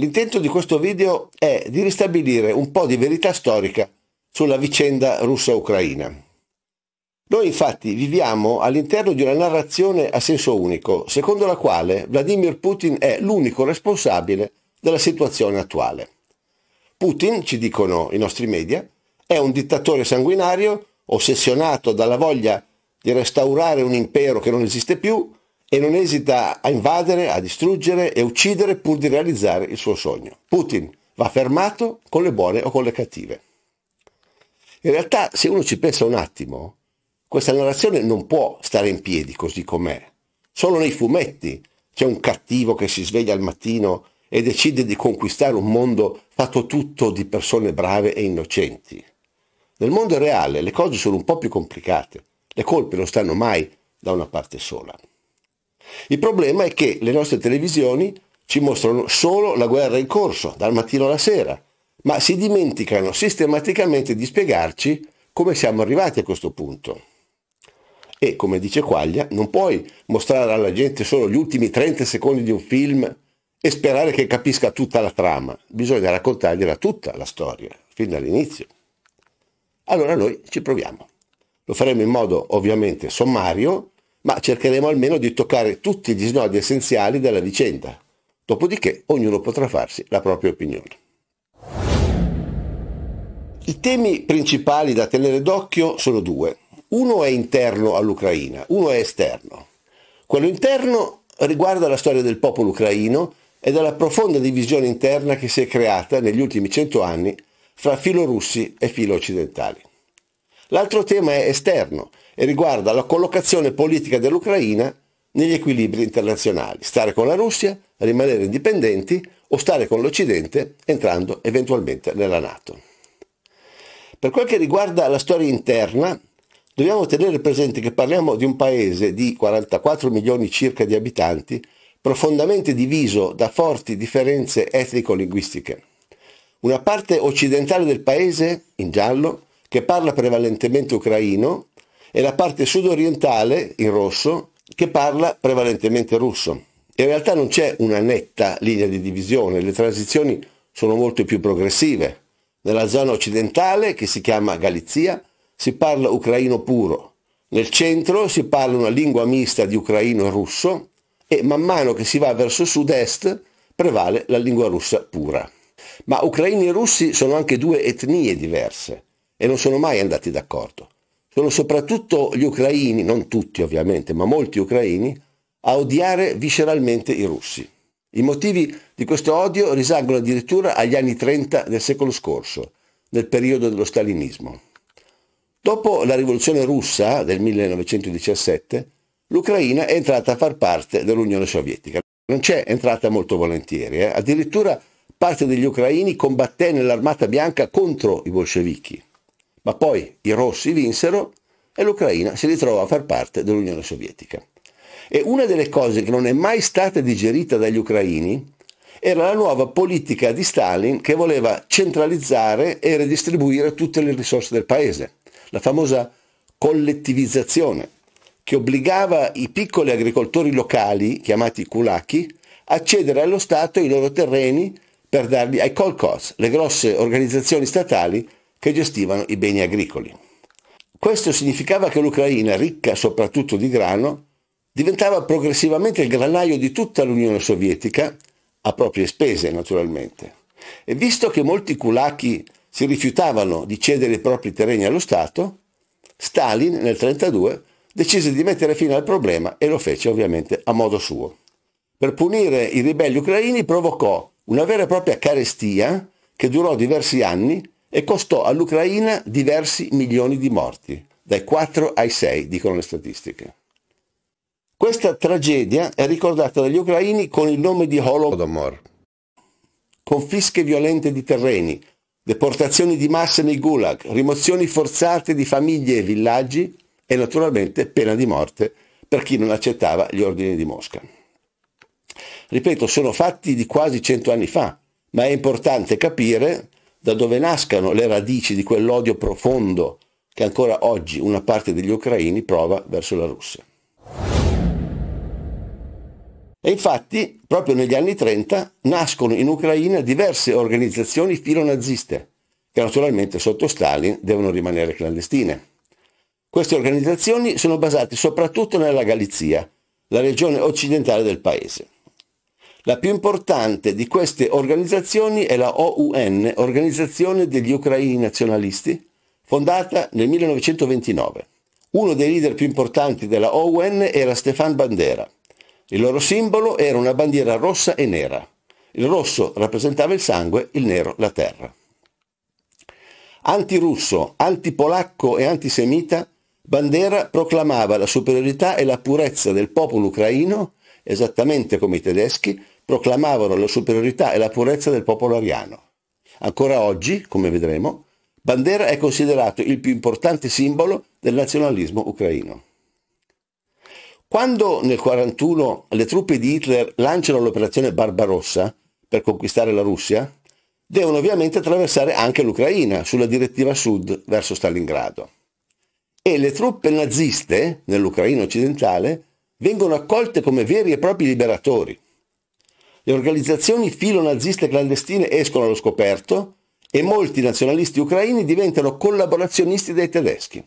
L'intento di questo video è di ristabilire un po' di verità storica sulla vicenda russa-ucraina. Noi infatti viviamo all'interno di una narrazione a senso unico, secondo la quale Vladimir Putin è l'unico responsabile della situazione attuale. Putin, ci dicono i nostri media, è un dittatore sanguinario, ossessionato dalla voglia di restaurare un impero che non esiste più, e non esita a invadere, a distruggere e uccidere pur di realizzare il suo sogno. Putin va fermato con le buone o con le cattive. In realtà, se uno ci pensa un attimo, questa narrazione non può stare in piedi così com'è. Solo nei fumetti c'è un cattivo che si sveglia al mattino e decide di conquistare un mondo fatto tutto di persone brave e innocenti. Nel mondo reale le cose sono un po' più complicate, le colpe non stanno mai da una parte sola. Il problema è che le nostre televisioni ci mostrano solo la guerra in corso, dal mattino alla sera, ma si dimenticano sistematicamente di spiegarci come siamo arrivati a questo punto. E come dice Quaglia, non puoi mostrare alla gente solo gli ultimi 30 secondi di un film e sperare che capisca tutta la trama. Bisogna raccontargliela tutta la storia, fin dall'inizio. Allora noi ci proviamo. Lo faremo in modo ovviamente sommario, ma cercheremo almeno di toccare tutti gli snodi essenziali della vicenda. Dopodiché ognuno potrà farsi la propria opinione. I temi principali da tenere d'occhio sono due. Uno è interno all'Ucraina, uno è esterno. Quello interno riguarda la storia del popolo ucraino e della profonda divisione interna che si è creata negli ultimi cento anni fra filo russi e filo occidentali. L'altro tema è esterno e riguarda la collocazione politica dell'Ucraina negli equilibri internazionali, stare con la Russia, rimanere indipendenti o stare con l'Occidente entrando eventualmente nella Nato. Per quel che riguarda la storia interna, dobbiamo tenere presente che parliamo di un paese di 44 milioni circa di abitanti, profondamente diviso da forti differenze etnico-linguistiche. Una parte occidentale del paese, in giallo, che parla prevalentemente ucraino, e la parte sudorientale in rosso che parla prevalentemente russo. In realtà non c'è una netta linea di divisione, le transizioni sono molto più progressive. Nella zona occidentale, che si chiama Galizia, si parla ucraino puro, nel centro si parla una lingua mista di ucraino e russo e man mano che si va verso sud-est prevale la lingua russa pura. Ma ucraini e russi sono anche due etnie diverse e non sono mai andati d'accordo sono soprattutto gli ucraini, non tutti ovviamente, ma molti ucraini, a odiare visceralmente i russi. I motivi di questo odio risalgono addirittura agli anni 30 del secolo scorso, nel periodo dello stalinismo. Dopo la rivoluzione russa del 1917, l'Ucraina è entrata a far parte dell'Unione Sovietica. Non c'è entrata molto volentieri, eh? addirittura parte degli ucraini combatté nell'armata bianca contro i bolscevichi ma poi i rossi vinsero e l'Ucraina si ritrovò a far parte dell'Unione Sovietica. E una delle cose che non è mai stata digerita dagli ucraini era la nuova politica di Stalin che voleva centralizzare e redistribuire tutte le risorse del paese, la famosa collettivizzazione, che obbligava i piccoli agricoltori locali, chiamati kulaki, a cedere allo Stato i loro terreni per darli ai kolkhoz, le grosse organizzazioni statali che gestivano i beni agricoli. Questo significava che l'Ucraina, ricca soprattutto di grano, diventava progressivamente il granaio di tutta l'Unione Sovietica, a proprie spese naturalmente. E visto che molti kulaki si rifiutavano di cedere i propri terreni allo Stato, Stalin nel 1932 decise di mettere fine al problema e lo fece ovviamente a modo suo. Per punire i ribelli ucraini provocò una vera e propria carestia che durò diversi anni e costò all'Ucraina diversi milioni di morti, dai 4 ai 6, dicono le statistiche. Questa tragedia è ricordata dagli ucraini con il nome di Holodomor. Confische violente di terreni, deportazioni di massa nei gulag, rimozioni forzate di famiglie e villaggi e naturalmente pena di morte per chi non accettava gli ordini di Mosca. Ripeto, sono fatti di quasi cento anni fa, ma è importante capire da dove nascano le radici di quell'odio profondo che ancora oggi una parte degli ucraini prova verso la Russia. E infatti, proprio negli anni 30, nascono in Ucraina diverse organizzazioni filonaziste, che naturalmente sotto Stalin devono rimanere clandestine. Queste organizzazioni sono basate soprattutto nella Galizia, la regione occidentale del paese. La più importante di queste organizzazioni è la OUN, Organizzazione degli Ucraini Nazionalisti, fondata nel 1929. Uno dei leader più importanti della OUN era Stefan Bandera. Il loro simbolo era una bandiera rossa e nera. Il rosso rappresentava il sangue, il nero la terra. Antirusso, antipolacco e antisemita, Bandera proclamava la superiorità e la purezza del popolo ucraino, esattamente come i tedeschi, proclamavano la superiorità e la purezza del popolo ariano. Ancora oggi, come vedremo, Bandera è considerato il più importante simbolo del nazionalismo ucraino. Quando nel 1941 le truppe di Hitler lanciano l'operazione Barbarossa per conquistare la Russia, devono ovviamente attraversare anche l'Ucraina sulla direttiva sud verso Stalingrado. E le truppe naziste nell'Ucraina occidentale vengono accolte come veri e propri liberatori le organizzazioni filonaziste clandestine escono allo scoperto e molti nazionalisti ucraini diventano collaborazionisti dei tedeschi.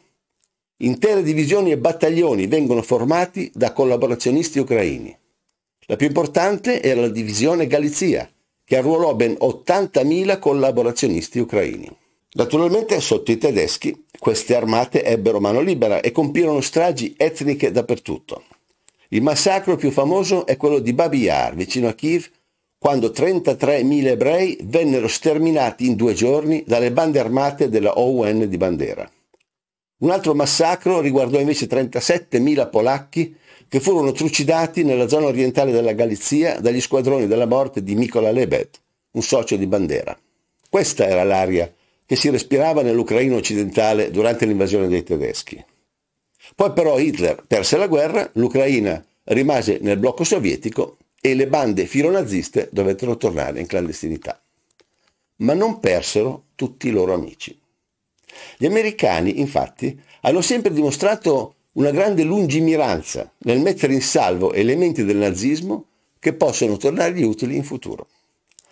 Intere divisioni e battaglioni vengono formati da collaborazionisti ucraini. La più importante era la divisione Galizia, che arruolò ben 80.000 collaborazionisti ucraini. Naturalmente sotto i tedeschi queste armate ebbero mano libera e compirono stragi etniche dappertutto. Il massacro più famoso è quello di Babi Yar, vicino a Kiev, quando 33.000 ebrei vennero sterminati in due giorni dalle bande armate della OUN di Bandera. Un altro massacro riguardò invece 37.000 polacchi che furono trucidati nella zona orientale della Galizia dagli squadroni della morte di Mikola Lebed, un socio di Bandera. Questa era l'aria che si respirava nell'Ucraina occidentale durante l'invasione dei tedeschi. Poi però Hitler perse la guerra, l'Ucraina rimase nel blocco sovietico e le bande filonaziste dovettero tornare in clandestinità. Ma non persero tutti i loro amici. Gli americani, infatti, hanno sempre dimostrato una grande lungimiranza nel mettere in salvo elementi del nazismo che possono tornargli utili in futuro.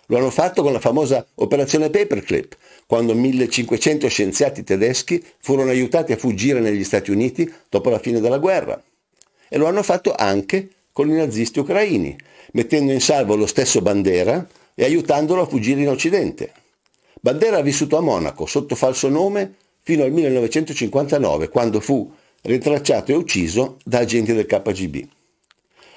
Lo hanno fatto con la famosa operazione Paperclip, quando 1500 scienziati tedeschi furono aiutati a fuggire negli Stati Uniti dopo la fine della guerra. E lo hanno fatto anche con i nazisti ucraini, mettendo in salvo lo stesso Bandera e aiutandolo a fuggire in Occidente. Bandera ha vissuto a Monaco sotto falso nome fino al 1959, quando fu ritracciato e ucciso da agenti del KGB.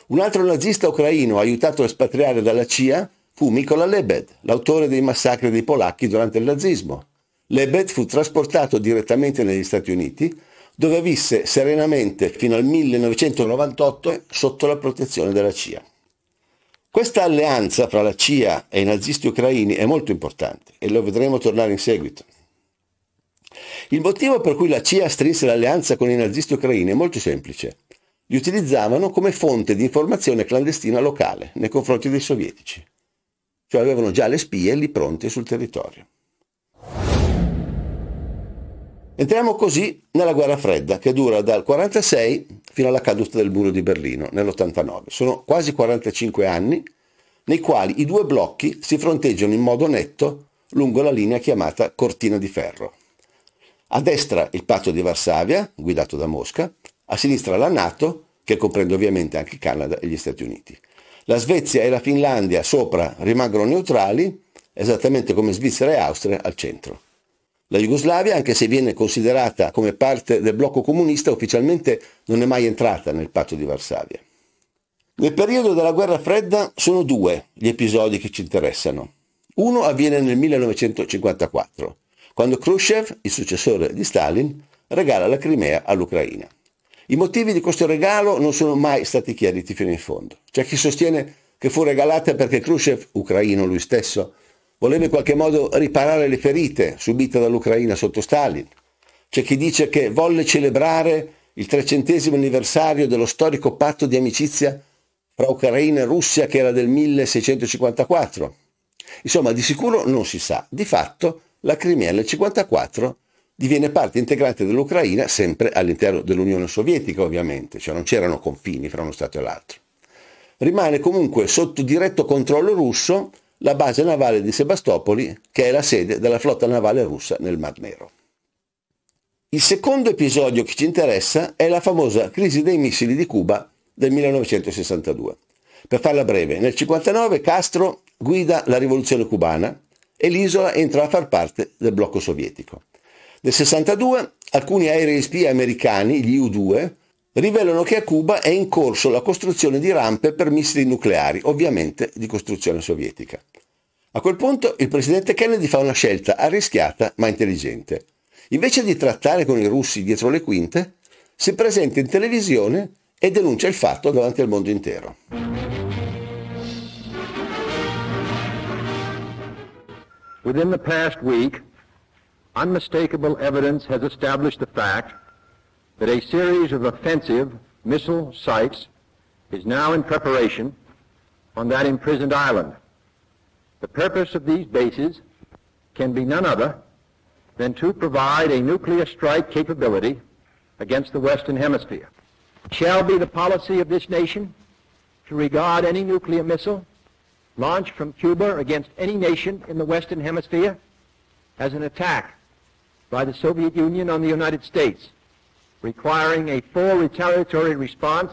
Un altro nazista ucraino aiutato a espatriare dalla CIA fu Mikola Lebed, l'autore dei massacri dei polacchi durante il nazismo. Lebed fu trasportato direttamente negli Stati Uniti, dove visse serenamente fino al 1998 sotto la protezione della CIA. Questa alleanza fra la CIA e i nazisti ucraini è molto importante e lo vedremo tornare in seguito. Il motivo per cui la CIA strinse l'alleanza con i nazisti ucraini è molto semplice. Li utilizzavano come fonte di informazione clandestina locale nei confronti dei sovietici cioè avevano già le spie lì pronte sul territorio. Entriamo così nella guerra fredda che dura dal 1946 fino alla caduta del muro di Berlino nell'89. Sono quasi 45 anni nei quali i due blocchi si fronteggiano in modo netto lungo la linea chiamata Cortina di Ferro. A destra il patto di Varsavia, guidato da Mosca, a sinistra la Nato, che comprende ovviamente anche Canada e gli Stati Uniti. La Svezia e la Finlandia sopra rimangono neutrali, esattamente come Svizzera e Austria al centro. La Jugoslavia, anche se viene considerata come parte del blocco comunista, ufficialmente non è mai entrata nel patto di Varsavia. Nel periodo della guerra fredda sono due gli episodi che ci interessano. Uno avviene nel 1954, quando Khrushchev, il successore di Stalin, regala la Crimea all'Ucraina. I motivi di questo regalo non sono mai stati chiariti fino in fondo. C'è chi sostiene che fu regalata perché Khrushchev, ucraino lui stesso, voleva in qualche modo riparare le ferite subite dall'Ucraina sotto Stalin. C'è chi dice che volle celebrare il trecentesimo anniversario dello storico patto di amicizia fra Ucraina e Russia che era del 1654. Insomma, di sicuro non si sa. Di fatto la Crimea nel 1954 diviene parte integrante dell'Ucraina, sempre all'interno dell'Unione Sovietica ovviamente, cioè non c'erano confini fra uno Stato e l'altro. Rimane comunque sotto diretto controllo russo la base navale di Sebastopoli, che è la sede della flotta navale russa nel Mar Nero. Il secondo episodio che ci interessa è la famosa crisi dei missili di Cuba del 1962. Per farla breve, nel 1959 Castro guida la rivoluzione cubana e l'isola entra a far parte del blocco sovietico. Nel 62 alcuni aerei spia americani, gli U-2, rivelano che a Cuba è in corso la costruzione di rampe per missili nucleari, ovviamente di costruzione sovietica. A quel punto il presidente Kennedy fa una scelta arrischiata ma intelligente. Invece di trattare con i russi dietro le quinte, si presenta in televisione e denuncia il fatto davanti al mondo intero. Within the past week, unmistakable evidence has established the fact that a series of offensive missile sites is now in preparation on that imprisoned island. The purpose of these bases can be none other than to provide a nuclear strike capability against the Western Hemisphere. It shall be the policy of this nation to regard any nuclear missile launched from Cuba against any nation in the Western Hemisphere as an attack by the Soviet Union on the United States, requiring a full retaliatory response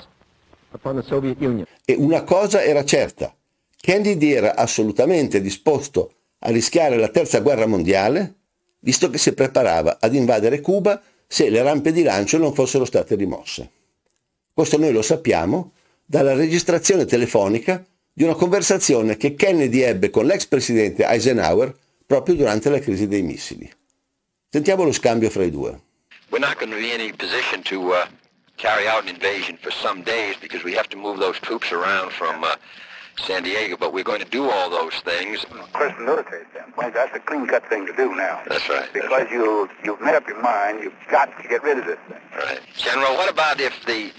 upon the Soviet Union. E una cosa era certa, Kennedy era assolutamente disposto a rischiare la terza guerra mondiale, visto che si preparava ad invadere Cuba se le rampe di lancio non fossero state rimosse. Questo noi lo sappiamo dalla registrazione telefonica di una conversazione che Kennedy ebbe con l'ex presidente Eisenhower proprio durante la crisi dei missili. Sentiamo lo scambio fra i due. We're not going to be in any position to uh, carry out an invasion for some days because we have to move those troops around from uh, San Diego, but we're going to do all those things. First military standpoint, that's a clean-cut thing to do now. That's right. Because that's right. You, you've made up your mind, you've got to get rid of this thing. Right. General, what about if the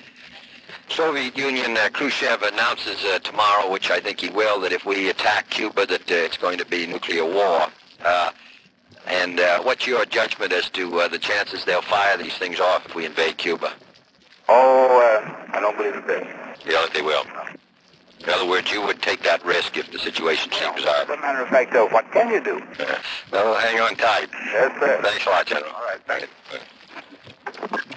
Soviet Union, uh, Khrushchev announces uh, tomorrow, which I think he will, that if we attack Cuba, that uh, it's going to be nuclear war. Uh, And uh, what's your judgment as to uh, the chances they'll fire these things off if we invade Cuba? Oh, uh, I don't believe it. They. You don't they will? In other words, you would take that risk if the situation seems no, As a matter of fact, though, what can you do? well, hang on tight. Yes, sir. Thanks a lot, General. All right, thanks.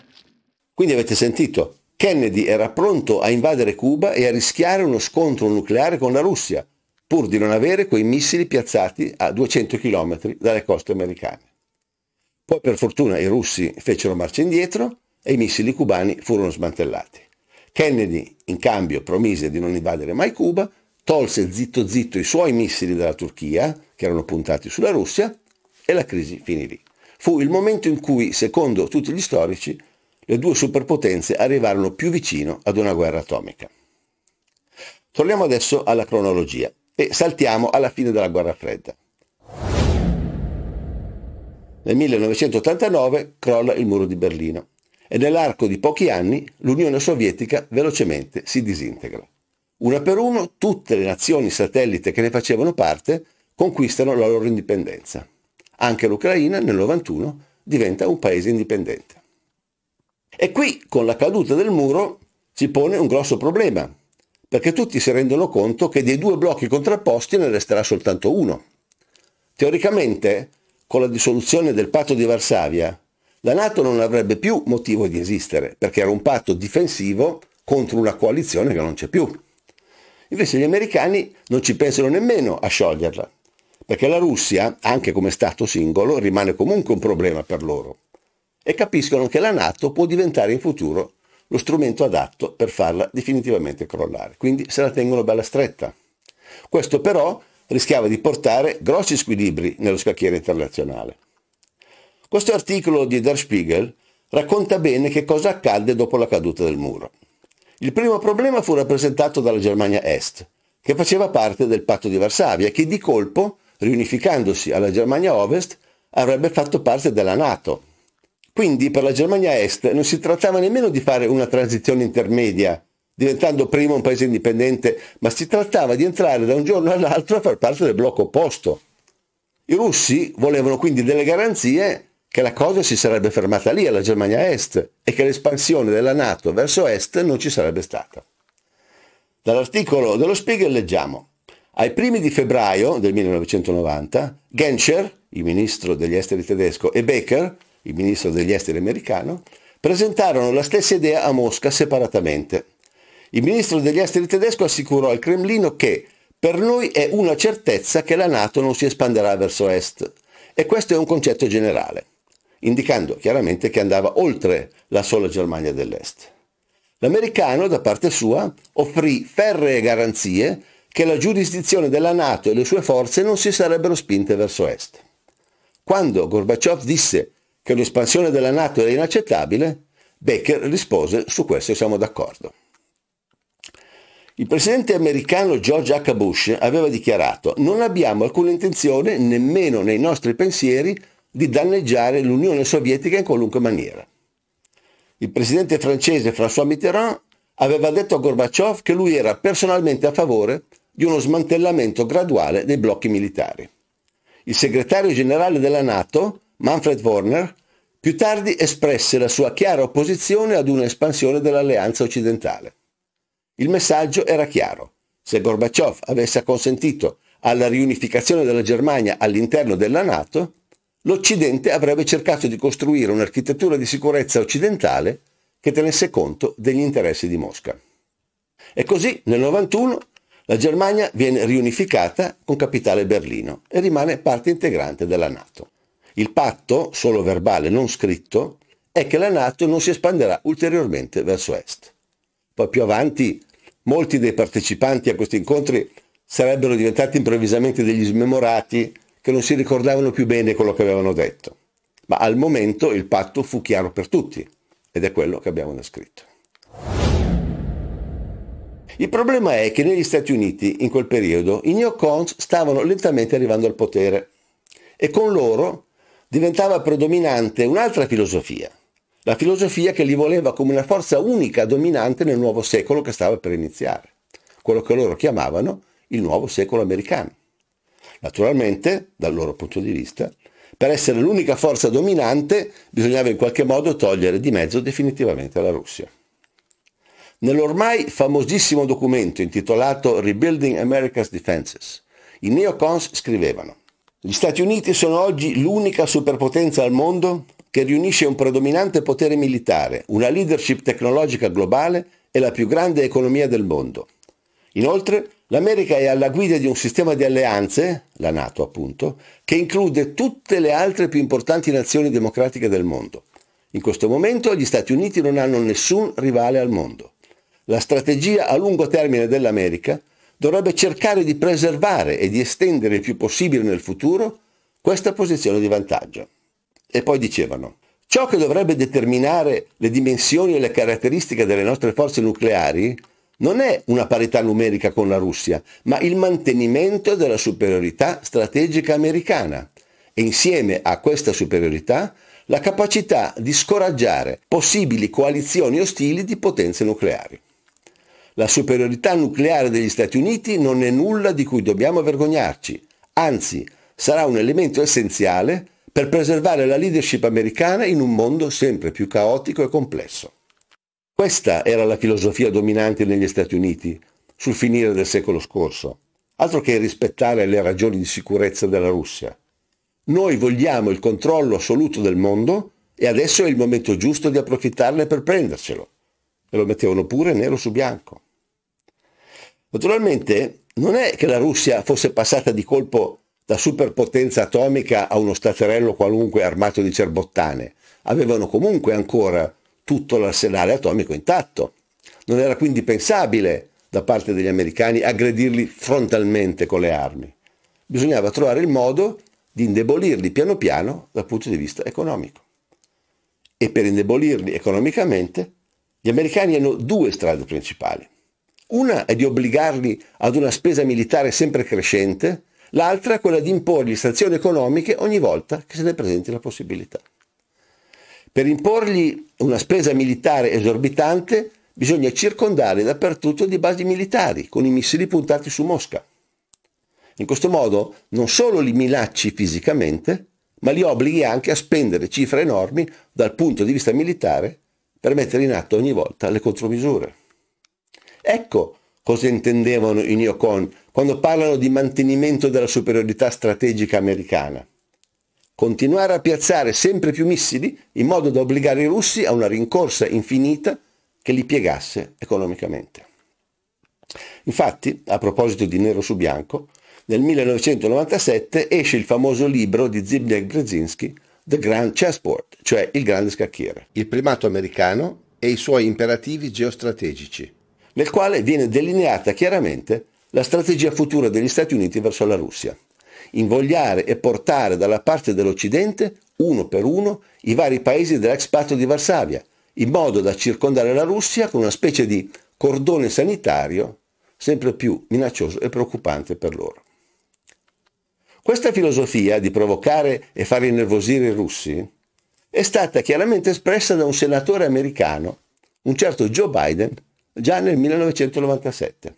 Quindi avete sentito, Kennedy era pronto a invadere Cuba e a rischiare uno scontro nucleare con la Russia, pur di non avere quei missili piazzati a 200 km dalle coste americane. Poi per fortuna i russi fecero marcia indietro e i missili cubani furono smantellati. Kennedy in cambio promise di non invadere mai Cuba, tolse zitto zitto i suoi missili dalla Turchia, che erano puntati sulla Russia, e la crisi finì lì. Fu il momento in cui, secondo tutti gli storici, le due superpotenze arrivarono più vicino ad una guerra atomica. Torniamo adesso alla cronologia e saltiamo alla fine della guerra fredda. Nel 1989 crolla il muro di Berlino e nell'arco di pochi anni l'Unione Sovietica velocemente si disintegra. Una per uno tutte le nazioni satellite che ne facevano parte conquistano la loro indipendenza. Anche l'Ucraina nel 91 diventa un paese indipendente. E qui, con la caduta del muro, si pone un grosso problema, perché tutti si rendono conto che dei due blocchi contrapposti ne resterà soltanto uno. Teoricamente, con la dissoluzione del patto di Varsavia, la Nato non avrebbe più motivo di esistere, perché era un patto difensivo contro una coalizione che non c'è più. Invece gli americani non ci pensano nemmeno a scioglierla, perché la Russia, anche come Stato singolo, rimane comunque un problema per loro e capiscono che la Nato può diventare in futuro lo strumento adatto per farla definitivamente crollare. Quindi se la tengono bella stretta. Questo però rischiava di portare grossi squilibri nello scacchiere internazionale. Questo articolo di Der Spiegel racconta bene che cosa accadde dopo la caduta del muro. Il primo problema fu rappresentato dalla Germania Est, che faceva parte del patto di Varsavia, che di colpo, riunificandosi alla Germania Ovest, avrebbe fatto parte della Nato, quindi per la Germania Est non si trattava nemmeno di fare una transizione intermedia, diventando prima un paese indipendente, ma si trattava di entrare da un giorno all'altro a far parte del blocco opposto. I russi volevano quindi delle garanzie che la cosa si sarebbe fermata lì alla Germania Est e che l'espansione della Nato verso Est non ci sarebbe stata. Dall'articolo dello Spiegel leggiamo ai primi di febbraio del 1990, Genscher, il ministro degli esteri tedesco, e Becker il ministro degli esteri americano, presentarono la stessa idea a Mosca separatamente. Il ministro degli esteri tedesco assicurò al Cremlino che per noi è una certezza che la Nato non si espanderà verso est e questo è un concetto generale, indicando chiaramente che andava oltre la sola Germania dell'est. L'americano, da parte sua, offrì ferree garanzie che la giurisdizione della Nato e le sue forze non si sarebbero spinte verso est. Quando Gorbaciov disse che l'espansione della Nato era inaccettabile, Becker rispose su questo siamo d'accordo. Il presidente americano George H. Bush aveva dichiarato non abbiamo alcuna intenzione, nemmeno nei nostri pensieri, di danneggiare l'Unione Sovietica in qualunque maniera. Il presidente francese François Mitterrand aveva detto a Gorbaciov che lui era personalmente a favore di uno smantellamento graduale dei blocchi militari. Il segretario generale della Nato, Manfred Warner più tardi espresse la sua chiara opposizione ad una espansione dell'alleanza occidentale. Il messaggio era chiaro. Se Gorbaciov avesse consentito alla riunificazione della Germania all'interno della Nato, l'Occidente avrebbe cercato di costruire un'architettura di sicurezza occidentale che tenesse conto degli interessi di Mosca. E così nel 91 la Germania viene riunificata con capitale Berlino e rimane parte integrante della Nato. Il patto, solo verbale, non scritto, è che la Nato non si espanderà ulteriormente verso est. Poi più avanti molti dei partecipanti a questi incontri sarebbero diventati improvvisamente degli smemorati che non si ricordavano più bene quello che avevano detto. Ma al momento il patto fu chiaro per tutti ed è quello che abbiamo descritto. Il problema è che negli Stati Uniti in quel periodo i neocons stavano lentamente arrivando al potere e con loro diventava predominante un'altra filosofia, la filosofia che li voleva come una forza unica dominante nel nuovo secolo che stava per iniziare, quello che loro chiamavano il nuovo secolo americano. Naturalmente, dal loro punto di vista, per essere l'unica forza dominante bisognava in qualche modo togliere di mezzo definitivamente la Russia. Nell'ormai famosissimo documento intitolato Rebuilding America's Defenses, i neocons scrivevano gli Stati Uniti sono oggi l'unica superpotenza al mondo che riunisce un predominante potere militare, una leadership tecnologica globale e la più grande economia del mondo. Inoltre, l'America è alla guida di un sistema di alleanze, la Nato appunto, che include tutte le altre più importanti nazioni democratiche del mondo. In questo momento gli Stati Uniti non hanno nessun rivale al mondo. La strategia a lungo termine dell'America dovrebbe cercare di preservare e di estendere il più possibile nel futuro questa posizione di vantaggio. E poi dicevano, ciò che dovrebbe determinare le dimensioni e le caratteristiche delle nostre forze nucleari non è una parità numerica con la Russia, ma il mantenimento della superiorità strategica americana e insieme a questa superiorità la capacità di scoraggiare possibili coalizioni ostili di potenze nucleari. La superiorità nucleare degli Stati Uniti non è nulla di cui dobbiamo vergognarci, anzi sarà un elemento essenziale per preservare la leadership americana in un mondo sempre più caotico e complesso. Questa era la filosofia dominante negli Stati Uniti sul finire del secolo scorso, altro che rispettare le ragioni di sicurezza della Russia. Noi vogliamo il controllo assoluto del mondo e adesso è il momento giusto di approfittarne per prendercelo. E lo mettevano pure nero su bianco. Naturalmente non è che la Russia fosse passata di colpo da superpotenza atomica a uno staterello qualunque armato di cerbottane, avevano comunque ancora tutto l'arsenale atomico intatto. Non era quindi pensabile da parte degli americani aggredirli frontalmente con le armi. Bisognava trovare il modo di indebolirli piano piano dal punto di vista economico. E per indebolirli economicamente gli americani hanno due strade principali. Una è di obbligarli ad una spesa militare sempre crescente, l'altra è quella di imporgli sanzioni economiche ogni volta che se ne presenti la possibilità. Per imporgli una spesa militare esorbitante bisogna circondare dappertutto di basi militari con i missili puntati su Mosca. In questo modo non solo li minacci fisicamente, ma li obblighi anche a spendere cifre enormi dal punto di vista militare per mettere in atto ogni volta le contromisure. Ecco cosa intendevano i neocon quando parlano di mantenimento della superiorità strategica americana. Continuare a piazzare sempre più missili in modo da obbligare i russi a una rincorsa infinita che li piegasse economicamente. Infatti, a proposito di nero su bianco, nel 1997 esce il famoso libro di Zbigniew Brzezinski, The Grand Chessboard, cioè il grande scacchiere, il primato americano e i suoi imperativi geostrategici, nel quale viene delineata chiaramente la strategia futura degli Stati Uniti verso la Russia, invogliare e portare dalla parte dell'Occidente, uno per uno, i vari paesi dell'ex patto di Varsavia, in modo da circondare la Russia con una specie di cordone sanitario sempre più minaccioso e preoccupante per loro. Questa filosofia di provocare e far innervosire i russi è stata chiaramente espressa da un senatore americano, un certo Joe Biden, già nel 1997.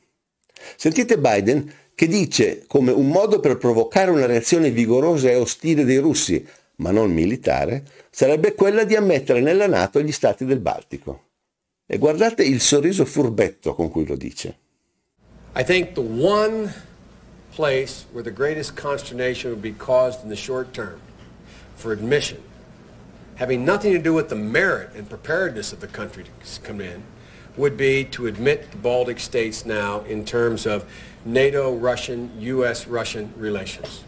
Sentite Biden che dice come un modo per provocare una reazione vigorosa e ostile dei russi, ma non militare, sarebbe quella di ammettere nella Nato gli stati del Baltico. E guardate il sorriso furbetto con cui lo dice. I think the one place where the greatest consternation would be caused in the short term for admission, having nothing to do with the merit and preparedness of the country to come in, would be to admit the Baltic states now in terms of NATO-Russian, U.S.-Russian relations.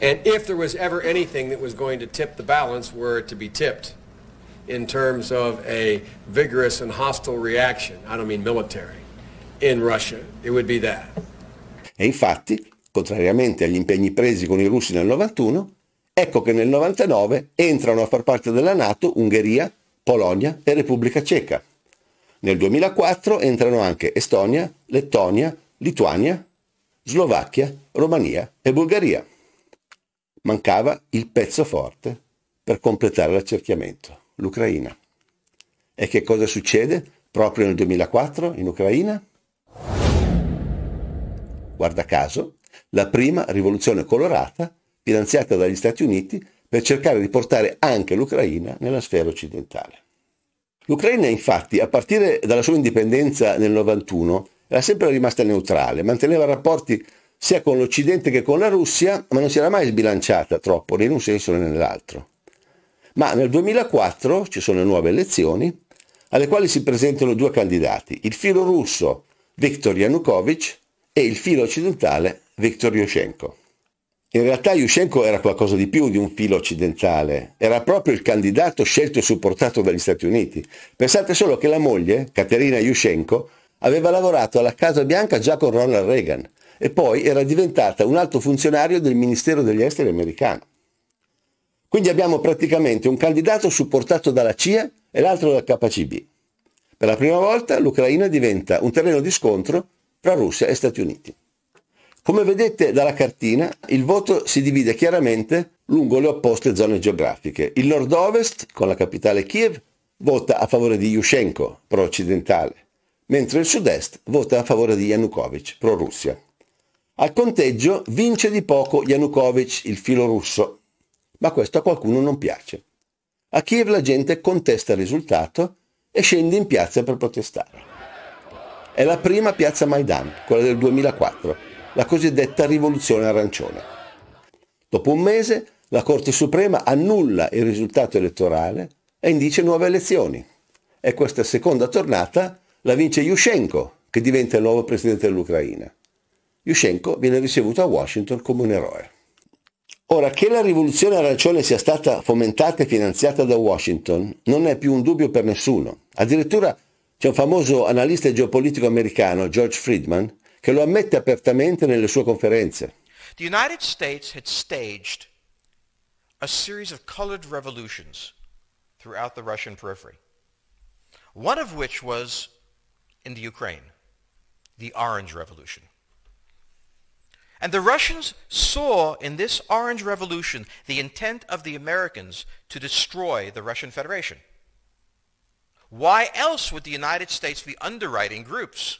And if there was ever anything that was going to tip the balance, were it to be tipped in terms of a vigorous and hostile reaction, I don't mean military, in Russia, it would be that. E infatti, contrariamente agli impegni presi con i russi nel 91, ecco che nel 99 entrano a far parte della Nato Ungheria, Polonia e Repubblica Ceca. Nel 2004 entrano anche Estonia, Lettonia, Lituania, Slovacchia, Romania e Bulgaria. Mancava il pezzo forte per completare l'accerchiamento, l'Ucraina. E che cosa succede proprio nel 2004 in Ucraina? Guarda caso, la prima rivoluzione colorata finanziata dagli Stati Uniti per cercare di portare anche l'Ucraina nella sfera occidentale. L'Ucraina infatti, a partire dalla sua indipendenza nel 91, era sempre rimasta neutrale, manteneva rapporti sia con l'Occidente che con la Russia, ma non si era mai sbilanciata troppo né in un senso né nell'altro. Ma nel 2004 ci sono nuove elezioni, alle quali si presentano due candidati, il filo russo Viktor Yanukovych e il filo occidentale Viktor Yushchenko. In realtà Yushchenko era qualcosa di più di un filo occidentale, era proprio il candidato scelto e supportato dagli Stati Uniti. Pensate solo che la moglie, Caterina Yushchenko, aveva lavorato alla Casa Bianca già con Ronald Reagan e poi era diventata un alto funzionario del Ministero degli Esteri americano. Quindi abbiamo praticamente un candidato supportato dalla CIA e l'altro dal KCB. Per la prima volta l'Ucraina diventa un terreno di scontro tra Russia e Stati Uniti. Come vedete dalla cartina, il voto si divide chiaramente lungo le opposte zone geografiche. Il nord-ovest, con la capitale Kiev, vota a favore di Yushchenko, pro-occidentale, mentre il sud-est vota a favore di Yanukovych, pro-Russia. Al conteggio vince di poco Yanukovych, il filo russo, ma questo a qualcuno non piace. A Kiev la gente contesta il risultato e scende in piazza per protestare. È la prima piazza Maidan, quella del 2004 la cosiddetta rivoluzione arancione. Dopo un mese la Corte Suprema annulla il risultato elettorale e indice nuove elezioni. E questa seconda tornata la vince Yushchenko, che diventa il nuovo presidente dell'Ucraina. Yushchenko viene ricevuto a Washington come un eroe. Ora, che la rivoluzione arancione sia stata fomentata e finanziata da Washington non è più un dubbio per nessuno. Addirittura c'è un famoso analista geopolitico americano, George Friedman, che lo ammette apertamente nelle sue conferenze. The United States had staged a series of colored revolutions throughout the Russian periphery, one of which was in the Ukraine, the Orange Revolution. And the Russians saw in this Orange Revolution the intent of the Americans to destroy the Russian Federation. Why else would the United States be underwriting groups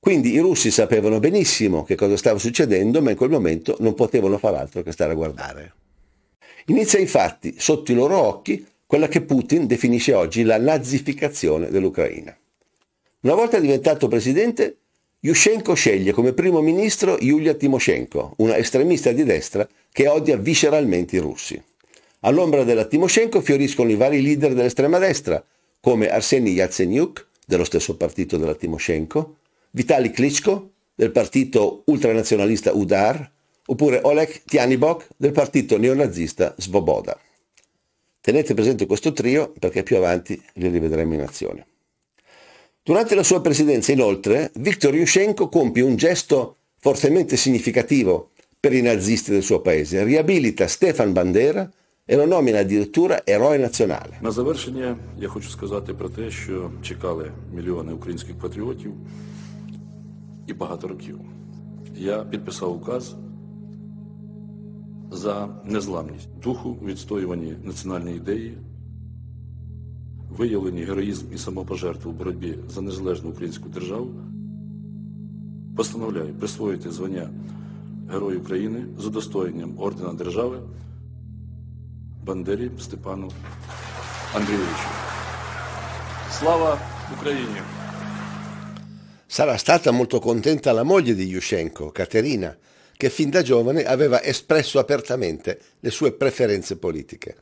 Quindi i russi sapevano benissimo che cosa stava succedendo, ma in quel momento non potevano far altro che stare a guardare. Inizia infatti sotto i loro occhi quella che Putin definisce oggi la nazificazione dell'Ucraina. Una volta diventato presidente, Yushchenko sceglie come primo ministro Yulia Timoshenko, una estremista di destra che odia visceralmente i russi. All'ombra della Timoshenko fioriscono i vari leader dell'estrema destra, come Arseny Yatsenyuk, dello stesso partito della Timoshenko, Vitali Klitschko del partito ultranazionalista Udar, oppure Oleg Tianibok del partito neonazista Svoboda. Tenete presente questo trio perché più avanti li rivedremo in azione. Durante la sua presidenza, inoltre, Viktor Yushchenko compie un gesto fortemente significativo per i nazisti del suo paese. Riabilita Stefan Bandera І lo nomina addirittura eroe nazionale. На завершення я хочу сказати про те, що чекали мільйони українських патріотів і багато років. Я підписав указ за незламність духу відстоювані національної ідеї, виявлені героїзм і самопожертву в боротьбі за незалежну українську державу. Постановляю присвоїти звання Герою України за достоянням ордена держави. Бандері Степану Андрійовичу. Слава Україні! Sarà stata molto contenta la moglie di Yushchenko, Caterina, che fin da giovane aveva espresso apertamente le sue preferenze politiche.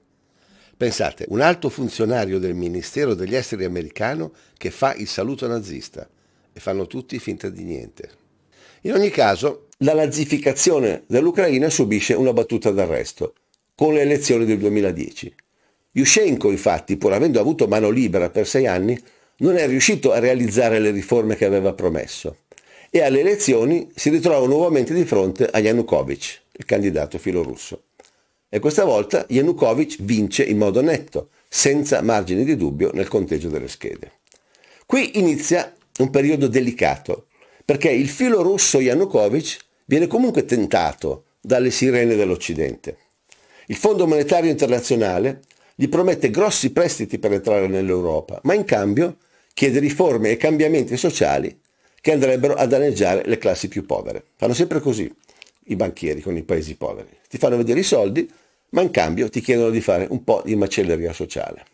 Pensate, un alto funzionario del Ministero degli Esteri americano che fa il saluto nazista e fanno tutti finta di niente. In ogni caso, la nazificazione dell'Ucraina subisce una battuta d'arresto con le elezioni del 2010. Yushchenko, infatti, pur avendo avuto mano libera per sei anni, non è riuscito a realizzare le riforme che aveva promesso e alle elezioni si ritrova nuovamente di fronte a Yanukovych, il candidato filorusso. E questa volta Yanukovych vince in modo netto, senza margini di dubbio nel conteggio delle schede. Qui inizia un periodo delicato, perché il filorusso Yanukovych viene comunque tentato dalle sirene dell'Occidente. Il Fondo Monetario Internazionale gli promette grossi prestiti per entrare nell'Europa, ma in cambio chiede riforme e cambiamenti sociali che andrebbero a danneggiare le classi più povere. Fanno sempre così i banchieri con i paesi poveri. Ti fanno vedere i soldi, ma in cambio ti chiedono di fare un po' di macelleria sociale.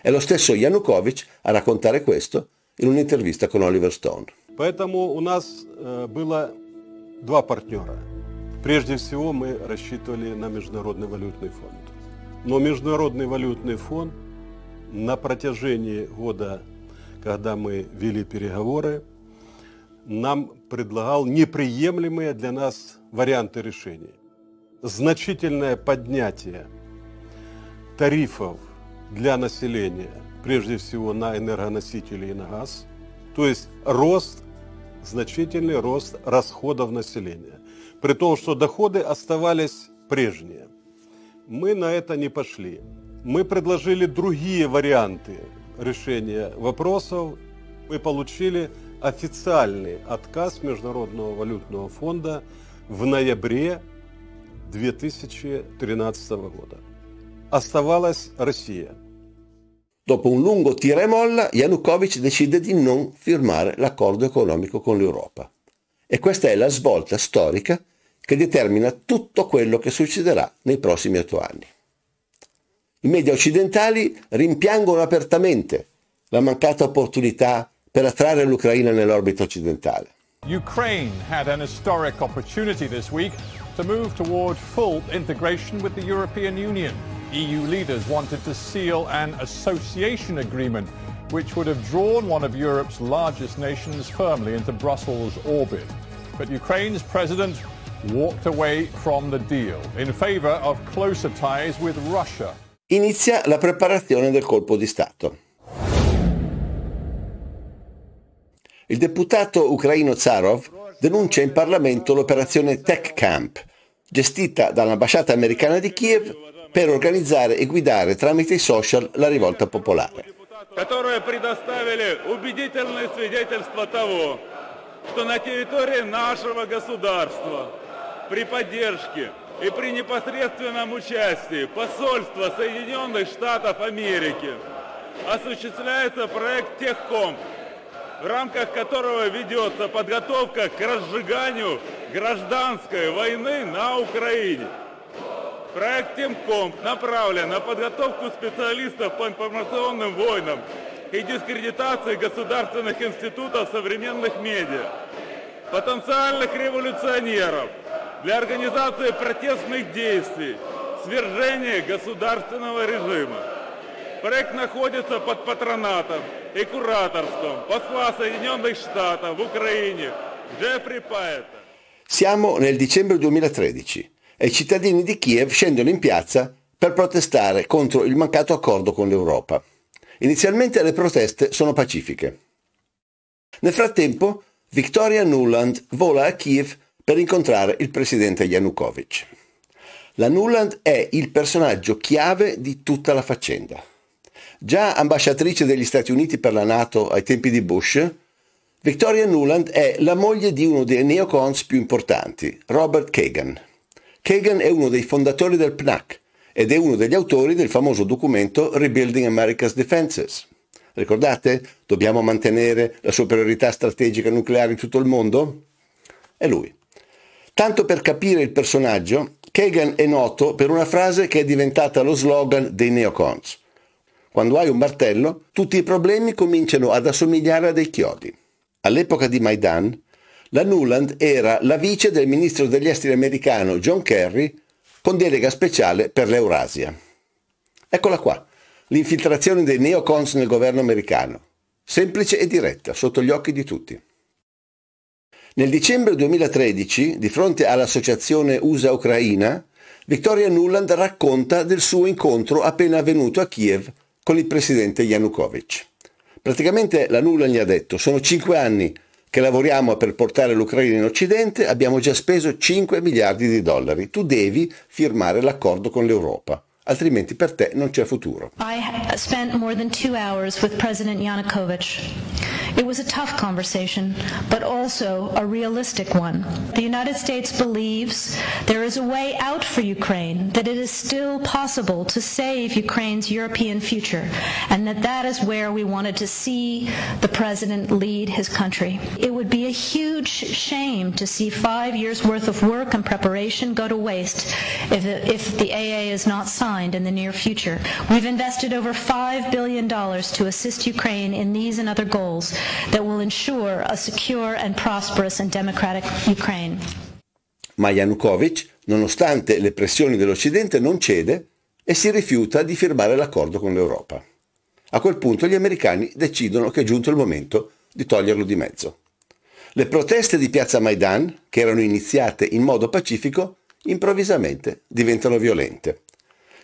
È lo stesso Yanukovych a raccontare questo in un'intervista con Oliver Stone. Поэтому у нас э, было два партнера. Прежде всего мы рассчитывали на Международный валютный фонд. Но Международный валютный фонд на протяжении года, когда мы вели переговоры, нам предлагал неприемлемые для нас варианты решения: Значительное поднятие тарифов для населения, прежде всего на энергоносители и на газ, то есть рост, значительный рост расходов населения при том, что доходы оставались прежние. Мы на это не пошли. Мы предложили другие варианты решения вопросов. Мы получили официальный отказ Международного валютного фонда в ноябре 2013 года. Оставалась Россия. Dopo un lungo tira e molla, Yanukovych decide di non firmare l'accordo economico con l'Europa. e questa è la svolta storica che determina tutto quello che succederà nei prossimi otto anni. I media occidentali rimpiangono apertamente la mancata opportunità per attrarre l'Ucraina nell'orbita occidentale. Ukraine had an historic opportunity this week to move toward full integration with the European Union. EU leaders wanted to seal an association agreement which would have drawn one of Europe's largest nations firmly into Brussels' orbit. But Ukraine's president walked away from the deal in favor of closer ties with Russia. Inizia la preparazione del colpo di Stato. Il deputato ucraino Zarov denuncia in Parlamento l'operazione Tech Camp, gestita dall'ambasciata americana di Kiev per organizzare e guidare tramite i social la rivolta popolare. которые предоставили убедительные свидетельства того, что на территории нашего государства при поддержке и при непосредственном участии посольства Соединенных Штатов Америки осуществляется проект Техком, в рамках которого ведется подготовка к разжиганию гражданской войны на Украине. Проект «Темком» направлен на подготовку специалистов по информационным войнам и дискредитации государственных институтов современных медиа, потенциальных революционеров для организации протестных действий, свержения государственного режима. Проект находится под патронатом и кураторством посла Соединенных Штатов в Украине Джеффри Паэта. Siamo nel dicembre 2013. e i cittadini di Kiev scendono in piazza per protestare contro il mancato accordo con l'Europa. Inizialmente le proteste sono pacifiche. Nel frattempo, Victoria Nuland vola a Kiev per incontrare il presidente Yanukovych. La Nuland è il personaggio chiave di tutta la faccenda. Già ambasciatrice degli Stati Uniti per la Nato ai tempi di Bush, Victoria Nuland è la moglie di uno dei neocons più importanti, Robert Kagan. Kagan è uno dei fondatori del PNAC ed è uno degli autori del famoso documento Rebuilding America's Defenses. Ricordate? Dobbiamo mantenere la superiorità strategica nucleare in tutto il mondo? È lui. Tanto per capire il personaggio, Kagan è noto per una frase che è diventata lo slogan dei neocons. Quando hai un martello, tutti i problemi cominciano ad assomigliare a dei chiodi. All'epoca di Maidan, la Nuland era la vice del ministro degli esteri americano John Kerry con delega speciale per l'Eurasia. Eccola qua, l'infiltrazione dei neocons nel governo americano, semplice e diretta, sotto gli occhi di tutti. Nel dicembre 2013, di fronte all'associazione USA-Ucraina, Victoria Nuland racconta del suo incontro appena avvenuto a Kiev con il presidente Yanukovych. Praticamente la Nuland gli ha detto, sono cinque anni che lavoriamo per portare l'Ucraina in Occidente abbiamo già speso 5 miliardi di dollari. Tu devi firmare l'accordo con l'Europa. altrimenti per te non c'è futuro. I spent more than two hours with President Yanukovych. It was a tough conversation, but also a realistic one. The United States believes there is a way out for Ukraine, that it is still possible to save Ukraine's European future, and that that is where we wanted to see the president lead his country. It would be a huge shame to see five years' worth of work and preparation go to waste if the, if the AA is not signed kind in the near future. We've invested over $5 billion to assist Ukraine in these and other goals that will ensure a secure and prosperous and democratic Ukraine. Ma Yanukovych, nonostante le pressioni dell'Occidente, non cede e si rifiuta di firmare l'accordo con l'Europa. A quel punto gli americani decidono che è giunto il momento di toglierlo di mezzo. Le proteste di piazza Maidan, che erano iniziate in modo pacifico, improvvisamente diventano violente.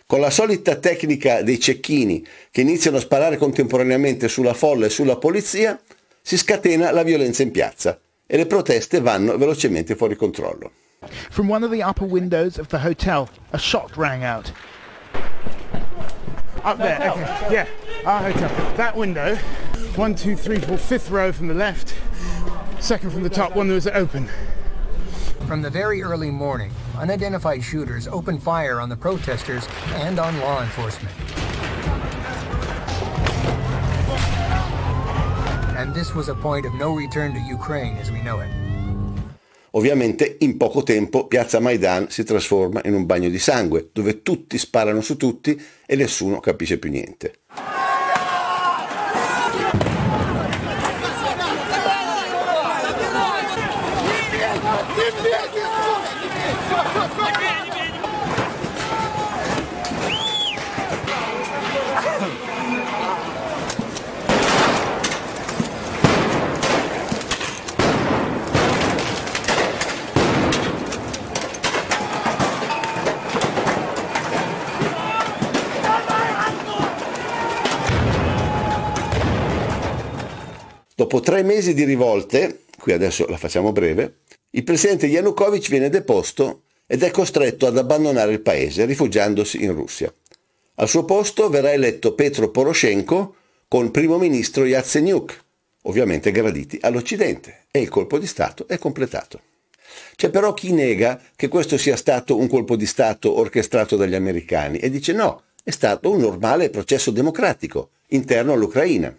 Con la solita tecnica dei cecchini che iniziano a sparare contemporaneamente sulla folla e sulla polizia, si scatena la violenza in piazza e le proteste vanno velocemente fuori controllo. From one of the upper windows of the hotel, a shot rang out. Up there, okay. Yeah, our hotel. That window, one, two, three, four, fifth row from the left, second from the top, one that was open. From the very early morning, unidentified shooters opened fire on the protesters and on law enforcement. And this was a point of no return to Ukraine as we know it. Ovviamente in poco tempo Piazza Maidan si trasforma in un bagno di sangue, dove tutti sparano su tutti e nessuno capisce più niente. Dopo tre mesi di rivolte, qui adesso la facciamo breve, il presidente Yanukovych viene deposto ed è costretto ad abbandonare il paese, rifugiandosi in Russia. Al suo posto verrà eletto Petro Poroshenko con primo ministro Yatsenyuk, ovviamente graditi all'Occidente, e il colpo di Stato è completato. C'è però chi nega che questo sia stato un colpo di Stato orchestrato dagli americani e dice no, è stato un normale processo democratico interno all'Ucraina.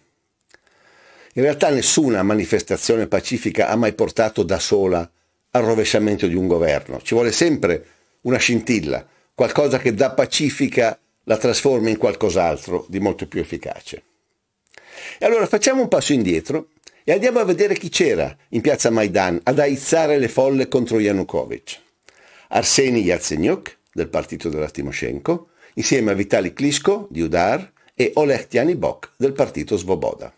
In realtà nessuna manifestazione pacifica ha mai portato da sola al rovesciamento di un governo. Ci vuole sempre una scintilla, qualcosa che da pacifica la trasforma in qualcos'altro di molto più efficace. E allora facciamo un passo indietro e andiamo a vedere chi c'era in piazza Maidan ad aizzare le folle contro Yanukovych. Arseni Yatsenyuk, del partito della Timoshenko, insieme a Vitali Klitschko di Udar e Oleg Tianibok del partito Svoboda.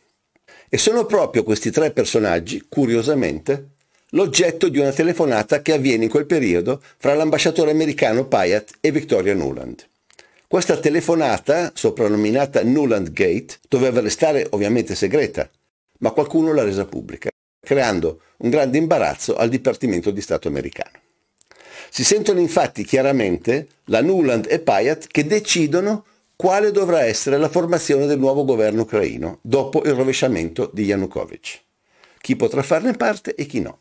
E sono proprio questi tre personaggi, curiosamente, l'oggetto di una telefonata che avviene in quel periodo fra l'ambasciatore americano Pyatt e Victoria Nuland. Questa telefonata, soprannominata Nuland Gate, doveva restare ovviamente segreta, ma qualcuno l'ha resa pubblica, creando un grande imbarazzo al Dipartimento di Stato americano. Si sentono infatti chiaramente la Nuland e Pyatt che decidono quale dovrà essere la formazione del nuovo governo ucraino dopo il rovesciamento di Yanukovych. Chi potrà farne parte e chi no.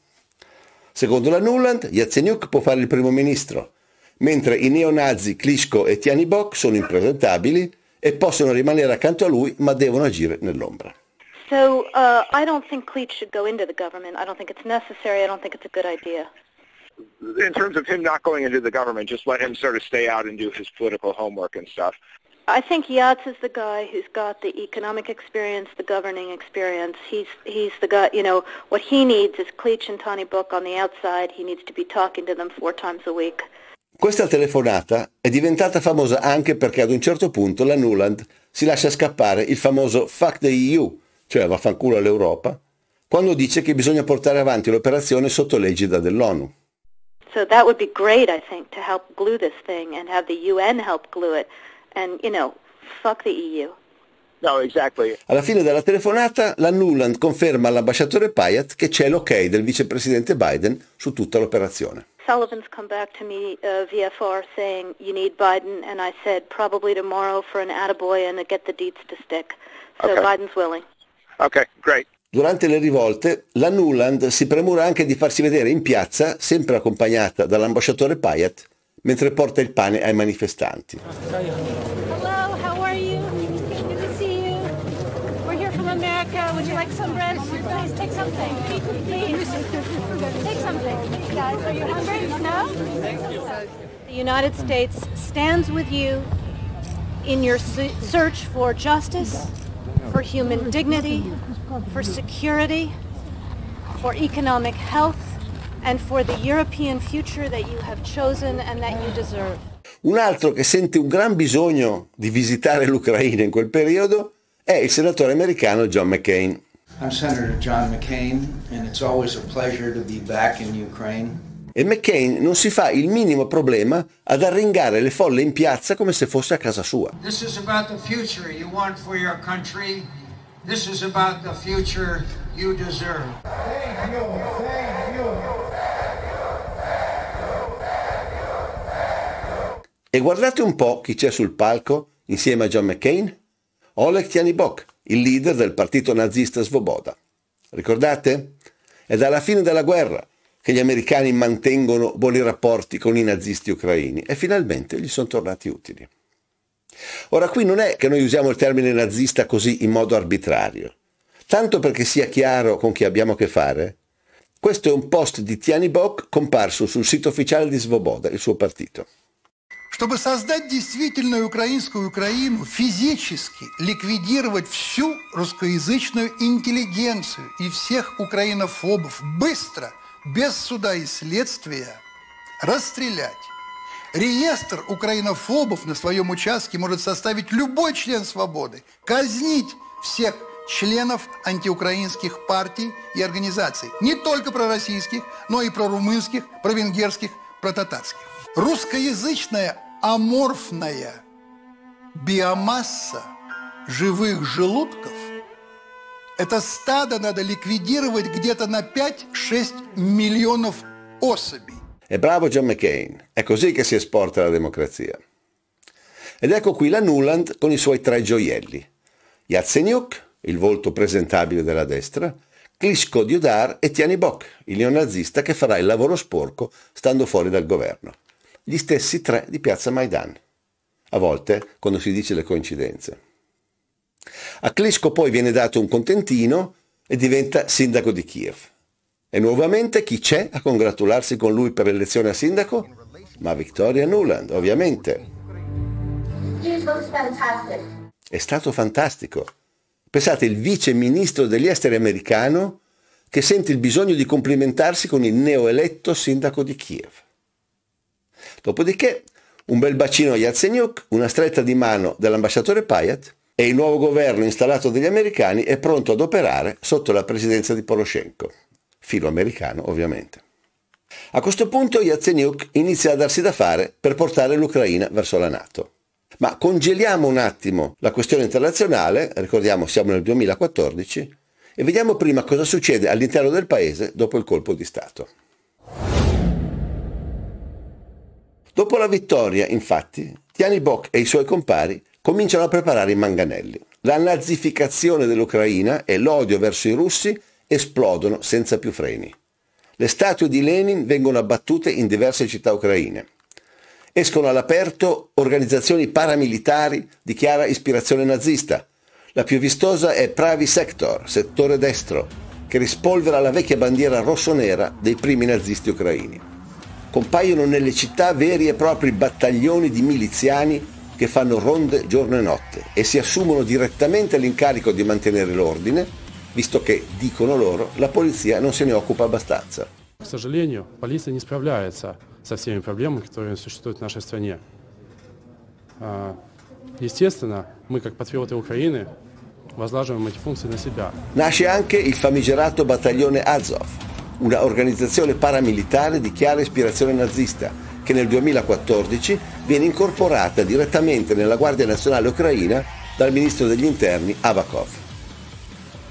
Secondo la Nuland, Yatsenyuk può fare il primo ministro, mentre i neonazi Klitschko e Tiani Bok sono impresentabili e possono rimanere accanto a lui ma devono agire nell'ombra. So uh, I don't think Cleat should go into the government. I don't think it's necessary. I don't think it's a good idea. In terms of him not going into the government, just let him sort of stay out and do his political homework and stuff. I think Yats is the guy who's got the economic experience, the governing experience. He's he's the guy. You know what he needs is Cleach and Tony Book on the outside. He needs to be talking to them four times a week. Questa telefonata è diventata famosa anche perché ad un certo punto la Nuland si lascia scappare il famoso fuck the EU, cioè vaffanculo all'Europa, quando dice che bisogna portare avanti l'operazione sotto l'egida dell'ONU. So that would be great, I think, to help glue this thing and have the UN help glue it and, you know, fuck the EU. No, exactly. Alla fine della telefonata la Nuland conferma all'ambasciatore Payat che c'è l'ok del vicepresidente Biden su tutta l'operazione. Sullivan's come back to me uh, via FAR saying you need Biden and I said probably tomorrow for an attaboy and get the deets to stick. So okay. Biden's willing. Okay, great. Durante le rivolte, la Nuland si premura anche di farsi vedere in piazza, sempre accompagnata dall'ambasciatore Payat, mentre porta il pane ai manifestanti. bread? Please take something. Please. Take something. Guys, are you hungry? No? The United States stands with you in your search for justice, for human dignity, for security, for economic health, and for the European future that you have chosen and that you deserve. Un altro che sente un gran bisogno di visitare l'Ucraina in quel periodo è il senatore americano John McCain. I'm Senator John McCain and it's always a pleasure to be back in Ukraine. E McCain non si fa il minimo problema ad arringare le folle in piazza come se fosse a casa sua. This is about the future you want for your country. This is about the future you deserve. Thank you. Thank you. E guardate un po' chi c'è sul palco insieme a John McCain, Oleg Tianibok, il leader del partito nazista Svoboda. Ricordate? È dalla fine della guerra che gli americani mantengono buoni rapporti con i nazisti ucraini e finalmente gli sono tornati utili. Ora qui non è che noi usiamo il termine nazista così in modo arbitrario. Tanto perché sia chiaro con chi abbiamo a che fare, questo è un post di Tiani Bock comparso sul sito ufficiale di Svoboda, il suo partito. чтобы создать действительную украинскую Украину, физически ликвидировать всю русскоязычную интеллигенцию и всех украинофобов быстро, без суда и следствия, расстрелять. Реестр украинофобов на своем участке может составить любой член «Свободы», казнить всех членов антиукраинских партий и организаций, не только пророссийских, но и прорумынских, провенгерских, протатарских. Русскоязычная аморфная биомасса живых желудков – это стадо надо ликвидировать где-то на 5-6 миллионов особей. E bravo John McCain, è così che si esporta la democrazia. Ed ecco qui la Nuland con i suoi tre gioielli. Yatsenyuk, il volto presentabile della destra, Klitschko Diodar e Tiani Bok, il neonazista che farà il lavoro sporco stando fuori dal governo gli stessi tre di piazza Maidan, a volte quando si dice le coincidenze. A Klitschko poi viene dato un contentino e diventa sindaco di Kiev. E nuovamente chi c'è a congratularsi con lui per l'elezione a sindaco? Ma Victoria Nuland, ovviamente. È stato fantastico. Pensate, il vice ministro degli esteri americano che sente il bisogno di complimentarsi con il neoeletto sindaco di Kiev. Dopodiché un bel bacino a Yatsenyuk, una stretta di mano dell'ambasciatore Payat e il nuovo governo installato dagli americani è pronto ad operare sotto la presidenza di Poroshenko, filo americano ovviamente. A questo punto Yatsenyuk inizia a darsi da fare per portare l'Ucraina verso la Nato. Ma congeliamo un attimo la questione internazionale, ricordiamo siamo nel 2014, e vediamo prima cosa succede all'interno del paese dopo il colpo di Stato. Dopo la vittoria, infatti, Tiani Bok e i suoi compari cominciano a preparare i manganelli. La nazificazione dell'Ucraina e l'odio verso i russi esplodono senza più freni. Le statue di Lenin vengono abbattute in diverse città ucraine. Escono all'aperto organizzazioni paramilitari di chiara ispirazione nazista. La più vistosa è Pravi Sector, settore destro, che rispolvera la vecchia bandiera rosso-nera dei primi nazisti ucraini compaiono nelle città veri e propri battaglioni di miliziani che fanno ronde giorno e notte e si assumono direttamente l'incarico di mantenere l'ordine, visto che, dicono loro, la polizia non se ne occupa abbastanza. К сожалению, полиция не справляется со всеми проблемами, которые существуют в нашей стране. Естественно, мы, как патриоты Украины, возлаживаем эти функции на себя. Nasce anche il famigerato battaglione Azov, una organizzazione paramilitare di chiara ispirazione nazista, che nel 2014 viene incorporata direttamente nella Guardia Nazionale Ucraina dal ministro degli interni Avakov.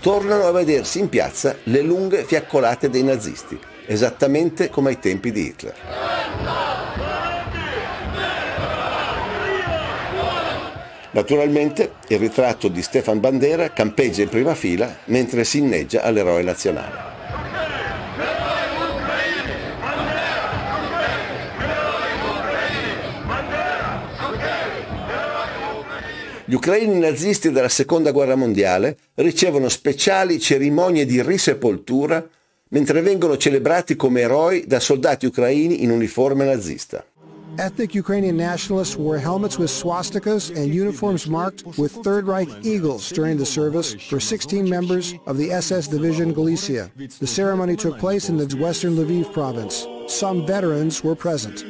Tornano a vedersi in piazza le lunghe fiaccolate dei nazisti, esattamente come ai tempi di Hitler. Naturalmente il ritratto di Stefan Bandera campeggia in prima fila mentre si inneggia all'eroe nazionale. Gli ucraini nazisti della seconda guerra mondiale ricevono speciali cerimonie di risepoltura mentre vengono celebrati come eroi da soldati ucraini in uniforme nazista. Ethnic Ukrainian nationalists wore helmets with swastikas and uniforms marked with Third Reich eagles during the service for 16 members of the SS Division Galicia. The ceremony took place in the western Lviv province. Some veterans were present.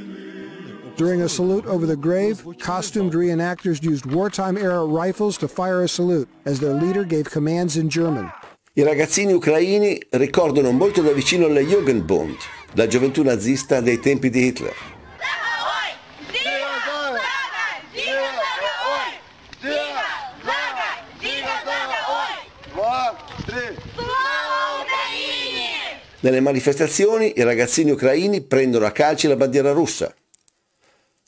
During a salute over the grave, costumed reenactors used wartime era rifles to fire a salute as their leader gave commands in German. I ragazzini ucraini ricordano molto da vicino le Jugendbund, la gioventù nazista dei tempi di Hitler. Nelle manifestazioni i ragazzini ucraini prendono a calci la bandiera russa.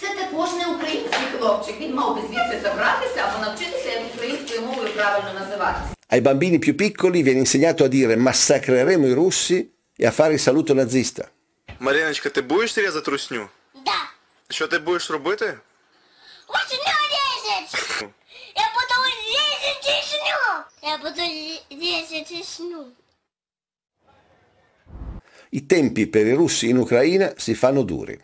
Це також не український хлопчик. Він мав би звідси забратися або навчитися як українською мовою правильно називатися. Ai bambini più piccoli viene insegnato a dire massacreremo i russi e a fare il saluto nazista. Мариночка, ти будеш різати русню? Да. Що ти будеш робити? Русню різати! Я буду різати русню! Я буду різати русню! I tempi per i russi in Ucraina si fanno duri.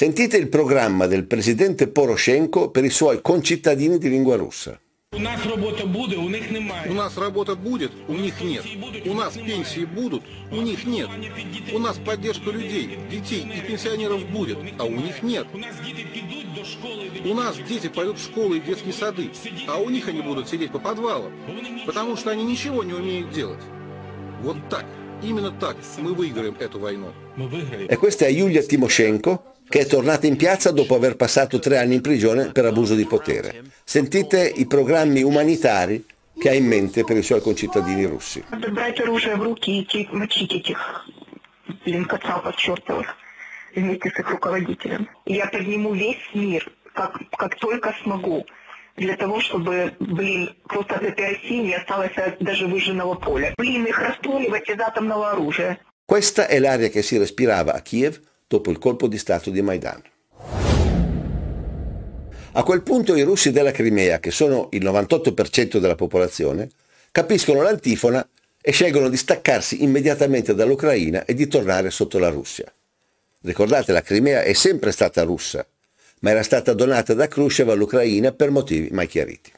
Sentite il programma del presidente Poroshenko per i suoi concittadini di lingua russa. У нас работа будет, у них немає. У нас работа будет, у них нет. У нас пенсии будут, у них нет. У нас поддержка людей, детей и пенсионеров будет, а у них нет. У нас дети пойдут в школы и детские сады, а у них они будут сидеть по подвалам, потому что они ничего не умеют делать. Вот так, именно так мы выиграем эту войну. E questa è Yulia Timoshenko, che è tornata in piazza dopo aver passato tre anni in prigione per abuso di potere. Sentite i programmi umanitari che ha in mente per i suoi concittadini russi. для того, чтобы, блин, просто этой России не осталось даже выжженного поля. Блин, их расстреливать из атомного оружия. Questa è l'aria che si respirava a Kiev dopo il colpo di Stato di Maidan. A quel punto i russi della Crimea, che sono il 98% della popolazione, capiscono l'antifona e scelgono di staccarsi immediatamente dall'Ucraina e di tornare sotto la Russia. Ricordate, la Crimea è sempre stata russa, ma era stata donata da Khrushchev all'Ucraina per motivi mai chiariti.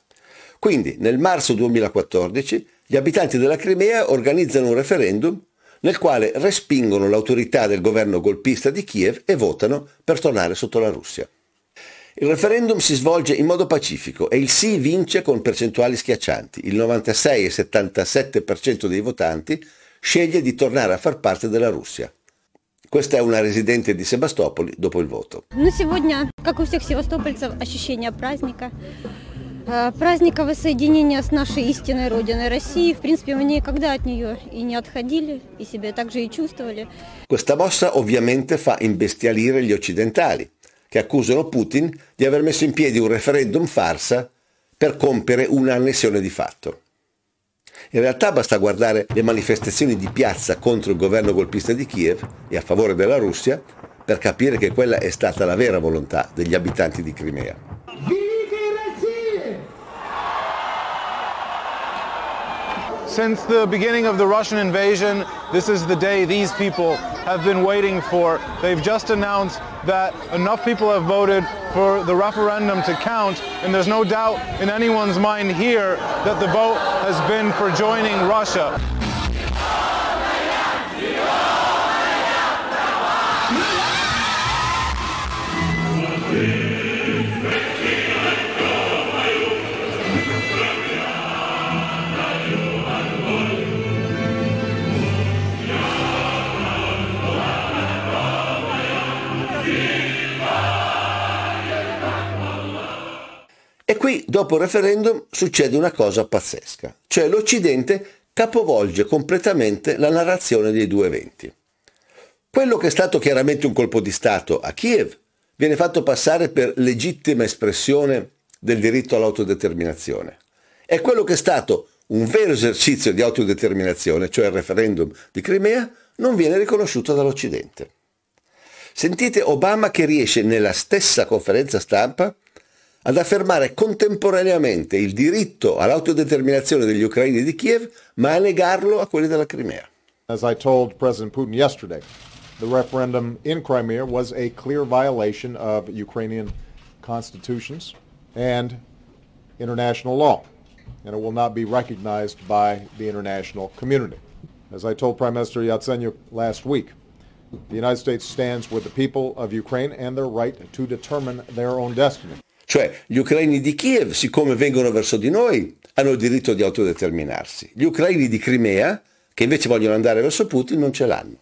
Quindi, nel marzo 2014, gli abitanti della Crimea organizzano un referendum nel quale respingono l'autorità del governo golpista di Kiev e votano per tornare sotto la Russia. Il referendum si svolge in modo pacifico e il sì vince con percentuali schiaccianti. Il 96,77% dei votanti sceglie di tornare a far parte della Russia. Questa è una residente di Sebastopoli dopo il voto. Ну, сегодня, как у всех севастопольцев, ощущение праздника. Э, праздника воссоединения с нашей истинной Родиной России. В принципе, мы никогда от нее и не отходили, и себя также и чувствовали. Questa mossa ovviamente fa imbestialire gli occidentali, che accusano Putin di aver messo in piedi un referendum farsa per compiere un'annessione di fatto. In realtà basta guardare le manifestazioni di piazza contro il governo golpista di Kiev e a favore della Russia per capire che quella è stata la vera volontà degli abitanti di Crimea. Since the beginning of the Russian invasion, this is the day these people have been waiting for. They've just announced that enough people have voted for the referendum to count, and there's no doubt in anyone's mind here that the vote has been for joining Russia. E qui, dopo il referendum, succede una cosa pazzesca, cioè l'Occidente capovolge completamente la narrazione dei due eventi. Quello che è stato chiaramente un colpo di Stato a Kiev viene fatto passare per legittima espressione del diritto all'autodeterminazione. E quello che è stato un vero esercizio di autodeterminazione, cioè il referendum di Crimea, non viene riconosciuto dall'Occidente. Sentite Obama che riesce nella stessa conferenza stampa ad affermare contemporaneamente il diritto all'autodeterminazione degli ucraini di Kiev, ma a negarlo a quelli della Crimea. As I told President Putin yesterday, the referendum in Crimea was a clear violation of Ukrainian constitutions and international law, and it will not be recognized by the international community. As I told Prime Minister Yatsenyuk last week, the United States stands with the people of Ukraine and their right to determine their own destiny. Cioè gli ucraini di Kiev, siccome vengono verso di noi, hanno il diritto di autodeterminarsi. Gli ucraini di Crimea, che invece vogliono andare verso Putin, non ce l'hanno.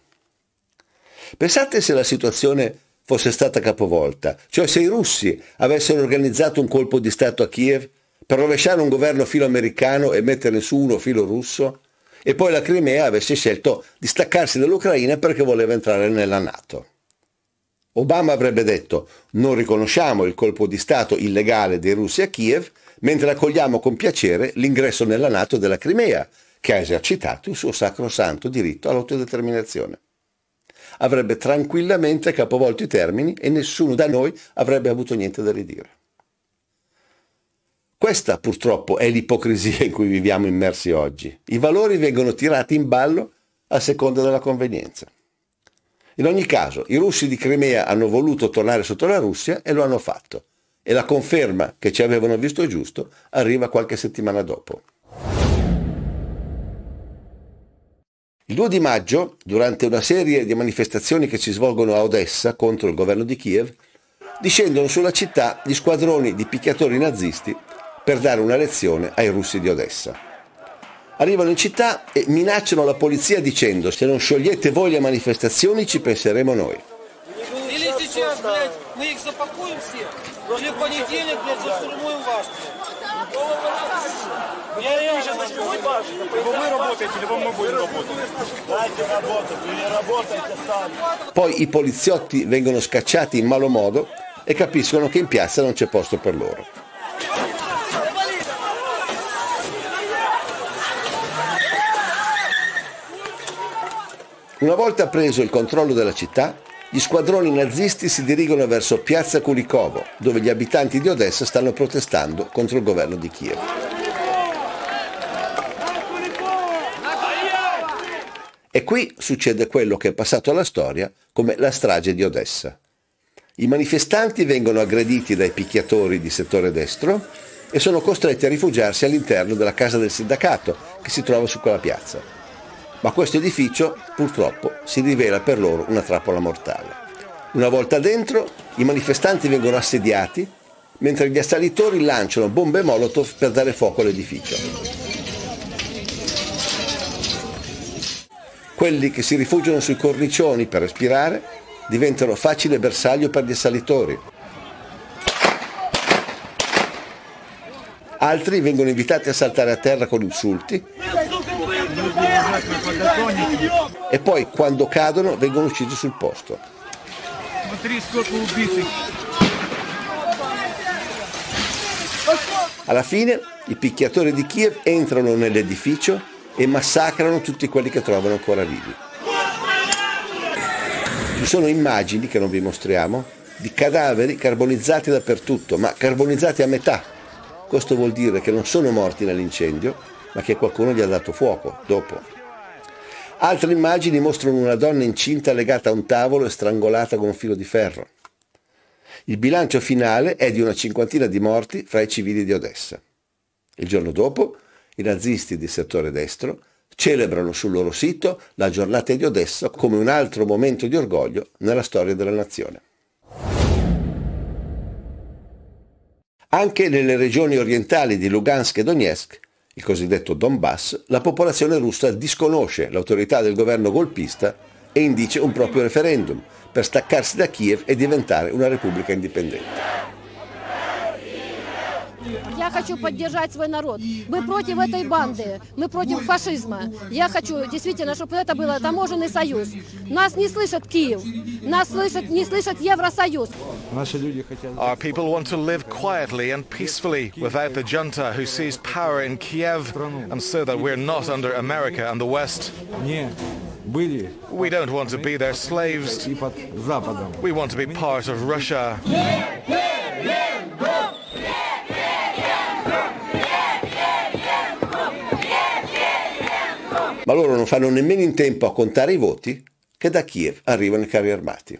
Pensate se la situazione fosse stata capovolta, cioè se i russi avessero organizzato un colpo di Stato a Kiev per rovesciare un governo filo americano e metterne su uno filo russo, e poi la Crimea avesse scelto di staccarsi dall'Ucraina perché voleva entrare nella Nato. Obama avrebbe detto non riconosciamo il colpo di Stato illegale dei russi a Kiev, mentre accogliamo con piacere l'ingresso nella Nato della Crimea, che ha esercitato il suo sacrosanto diritto all'autodeterminazione. Avrebbe tranquillamente capovolto i termini e nessuno da noi avrebbe avuto niente da ridire. Questa purtroppo è l'ipocrisia in cui viviamo immersi oggi. I valori vengono tirati in ballo a seconda della convenienza. In ogni caso, i russi di Crimea hanno voluto tornare sotto la Russia e lo hanno fatto. E la conferma che ci avevano visto giusto arriva qualche settimana dopo. Il 2 di maggio, durante una serie di manifestazioni che si svolgono a Odessa contro il governo di Kiev, discendono sulla città gli squadroni di picchiatori nazisti per dare una lezione ai russi di Odessa arrivano in città e minacciano la polizia dicendo se non sciogliete voi le manifestazioni ci penseremo noi. Poi i poliziotti vengono scacciati in malo modo e capiscono che in piazza non c'è posto per loro. Una volta preso il controllo della città, gli squadroni nazisti si dirigono verso piazza Kulikovo, dove gli abitanti di Odessa stanno protestando contro il governo di Kiev. E qui succede quello che è passato alla storia come la strage di Odessa. I manifestanti vengono aggrediti dai picchiatori di settore destro e sono costretti a rifugiarsi all'interno della casa del sindacato che si trova su quella piazza ma questo edificio purtroppo si rivela per loro una trappola mortale. Una volta dentro, i manifestanti vengono assediati, mentre gli assalitori lanciano bombe Molotov per dare fuoco all'edificio. Quelli che si rifugiano sui cornicioni per respirare diventano facile bersaglio per gli assalitori. Altri vengono invitati a saltare a terra con insulti e poi quando cadono vengono uccisi sul posto. Alla fine i picchiatori di Kiev entrano nell'edificio e massacrano tutti quelli che trovano ancora vivi. Ci sono immagini che non vi mostriamo di cadaveri carbonizzati dappertutto, ma carbonizzati a metà. Questo vuol dire che non sono morti nell'incendio, ma che qualcuno gli ha dato fuoco dopo. Altre immagini mostrano una donna incinta legata a un tavolo e strangolata con un filo di ferro. Il bilancio finale è di una cinquantina di morti fra i civili di Odessa. Il giorno dopo, i nazisti di settore destro celebrano sul loro sito la giornata di Odessa come un altro momento di orgoglio nella storia della nazione. Anche nelle regioni orientali di Lugansk e Donetsk il cosiddetto Donbass, la popolazione russa disconosce l'autorità del governo golpista e indice un proprio referendum per staccarsi da Kiev e diventare una repubblica indipendente. Я хочу поддержать свой народ. Мы против этой банды, мы против фашизма. Я хочу действительно, чтобы это было таможенный союз. Нас не слышит Киев, нас слышит, не слышит Евросоюз. Наши люди хотят... Our people want to live quietly and peacefully without the junta who sees power in Kiev and so that we're not under America and the West. Нет. We don't want to be their slaves. We want to be part of Russia. ma loro non fanno nemmeno in tempo a contare i voti che da Kiev arrivano i carri armati.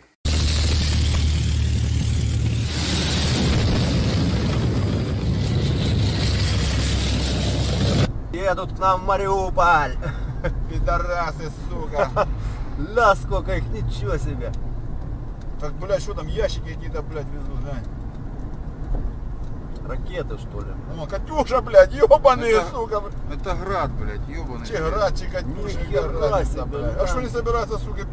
едут к нам в Мариуполь. Пидорасы, сука. Ля, сколько их, ничего себе. Так, блядь, что там, ящики какие-то, блядь, везут, глянь. Ракеты, что ли? О, Катюша, блядь, ебаные, это, сука. Это град, блядь, ебаный. Че град, че Катюша, разница, блядь. А что они собираются, сука,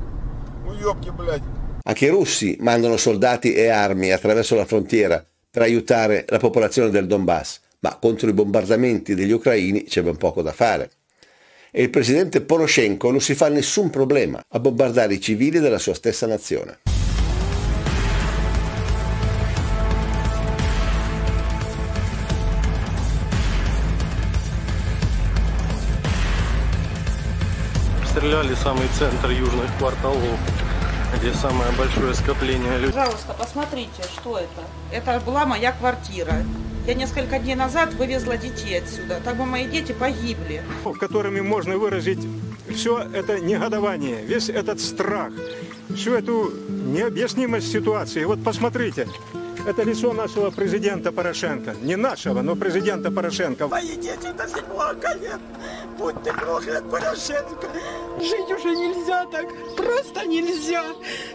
уебки, блядь? Anche i russi mandano soldati e armi attraverso la frontiera per aiutare la popolazione del Donbass, ma contro i bombardamenti degli ucraini c'è ben poco da fare. E il presidente Poroshenko non si fa nessun problema a bombardare i civili della sua stessa nazione. обстреляли самый центр южных кварталов, где самое большое скопление людей. Пожалуйста, посмотрите, что это. Это была моя квартира. Я несколько дней назад вывезла детей отсюда. Так бы мои дети погибли. Которыми можно выразить все это негодование, весь этот страх, всю эту необъяснимость ситуации. Вот посмотрите, это лицо нашего президента Порошенко. Не нашего, но президента Порошенко. Мои дети до седьмого колен. Будь ты проклят, Порошенко. Жить уже нельзя так. Просто нельзя.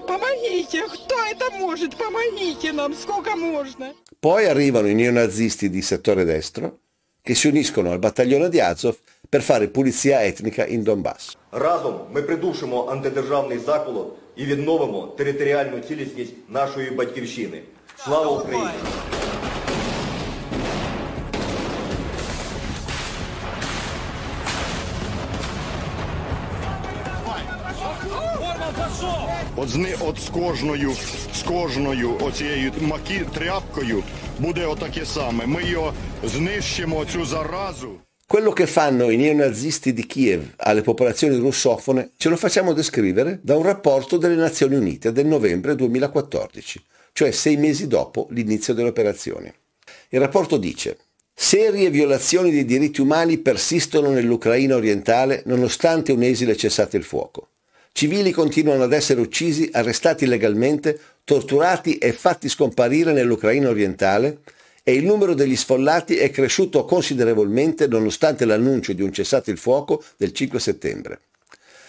Помогите. Кто это может? Помогите нам, сколько можно. Poi arrivano i neonazisti di settore destro che si uniscono al battaglione di Azov per fare pulizia etnica in Donbass. Разом ми придушимо антидержавний заколот і відновимо територіальну цілісність нашої батьківщини. Level 3. От з от з кожною, з кожною оцією макі тряпкою буде отаке саме. Ми його знищимо цю заразу. Quello che fanno i neonazisti di Kiev alle popolazioni russofone ce lo facciamo descrivere da un rapporto delle Nazioni Unite del novembre 2014 cioè sei mesi dopo l'inizio dell'operazione. Il rapporto dice Serie violazioni dei diritti umani persistono nell'Ucraina orientale nonostante un esile cessato il fuoco. Civili continuano ad essere uccisi, arrestati illegalmente, torturati e fatti scomparire nell'Ucraina orientale e il numero degli sfollati è cresciuto considerevolmente nonostante l'annuncio di un cessato il fuoco del 5 settembre.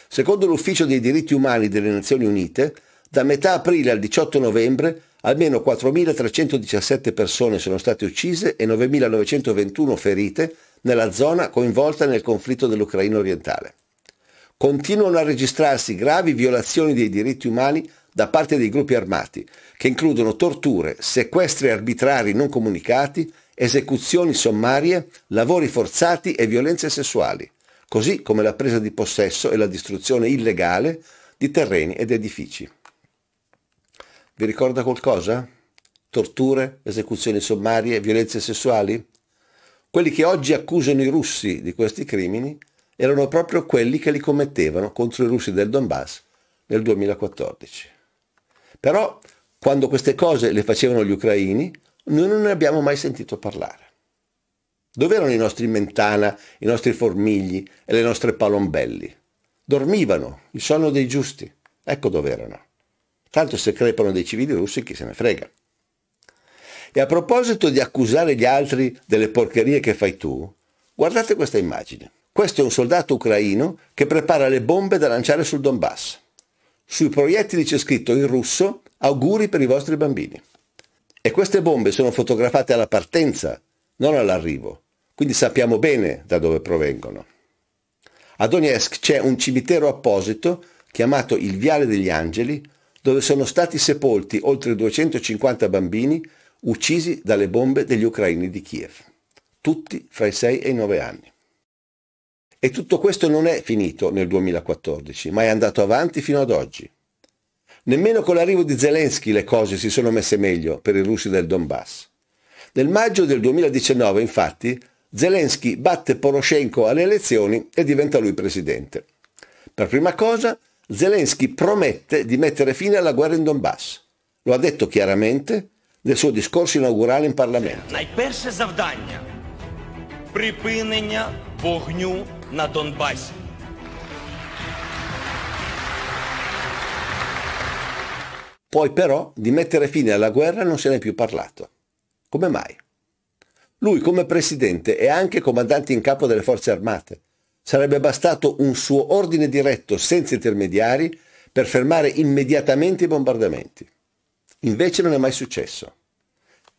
Secondo l'Ufficio dei diritti umani delle Nazioni Unite, da metà aprile al 18 novembre Almeno 4.317 persone sono state uccise e 9.921 ferite nella zona coinvolta nel conflitto dell'Ucraina orientale. Continuano a registrarsi gravi violazioni dei diritti umani da parte dei gruppi armati, che includono torture, sequestri arbitrari non comunicati, esecuzioni sommarie, lavori forzati e violenze sessuali, così come la presa di possesso e la distruzione illegale di terreni ed edifici. Vi ricorda qualcosa? Torture, esecuzioni sommarie, violenze sessuali? Quelli che oggi accusano i russi di questi crimini erano proprio quelli che li commettevano contro i russi del Donbass nel 2014. Però quando queste cose le facevano gli ucraini, noi non ne abbiamo mai sentito parlare. Dove erano i nostri Mentana, i nostri Formigli e le nostre Palombelli? Dormivano, il sonno dei giusti. Ecco dove erano. Tanto se crepano dei civili russi chi se ne frega. E a proposito di accusare gli altri delle porcherie che fai tu, guardate questa immagine. Questo è un soldato ucraino che prepara le bombe da lanciare sul Donbass. Sui proiettili c'è scritto in russo auguri per i vostri bambini. E queste bombe sono fotografate alla partenza, non all'arrivo, quindi sappiamo bene da dove provengono. A Donetsk c'è un cimitero apposito chiamato il Viale degli Angeli, dove sono stati sepolti oltre 250 bambini uccisi dalle bombe degli ucraini di Kiev, tutti fra i 6 e i 9 anni. E tutto questo non è finito nel 2014, ma è andato avanti fino ad oggi. Nemmeno con l'arrivo di Zelensky le cose si sono messe meglio per i russi del Donbass. Nel maggio del 2019, infatti, Zelensky batte Poroshenko alle elezioni e diventa lui presidente. Per prima cosa, Zelensky promette di mettere fine alla guerra in Donbass. Lo ha detto chiaramente nel suo discorso inaugurale in Parlamento. Найперше завдання припинення вогню на Донбасі. Poi però di mettere fine alla guerra non se n'è più parlato. Come mai? Lui come presidente è anche comandante in capo delle forze armate Sarebbe bastato un suo ordine diretto senza intermediari per fermare immediatamente i bombardamenti. Invece non è mai successo.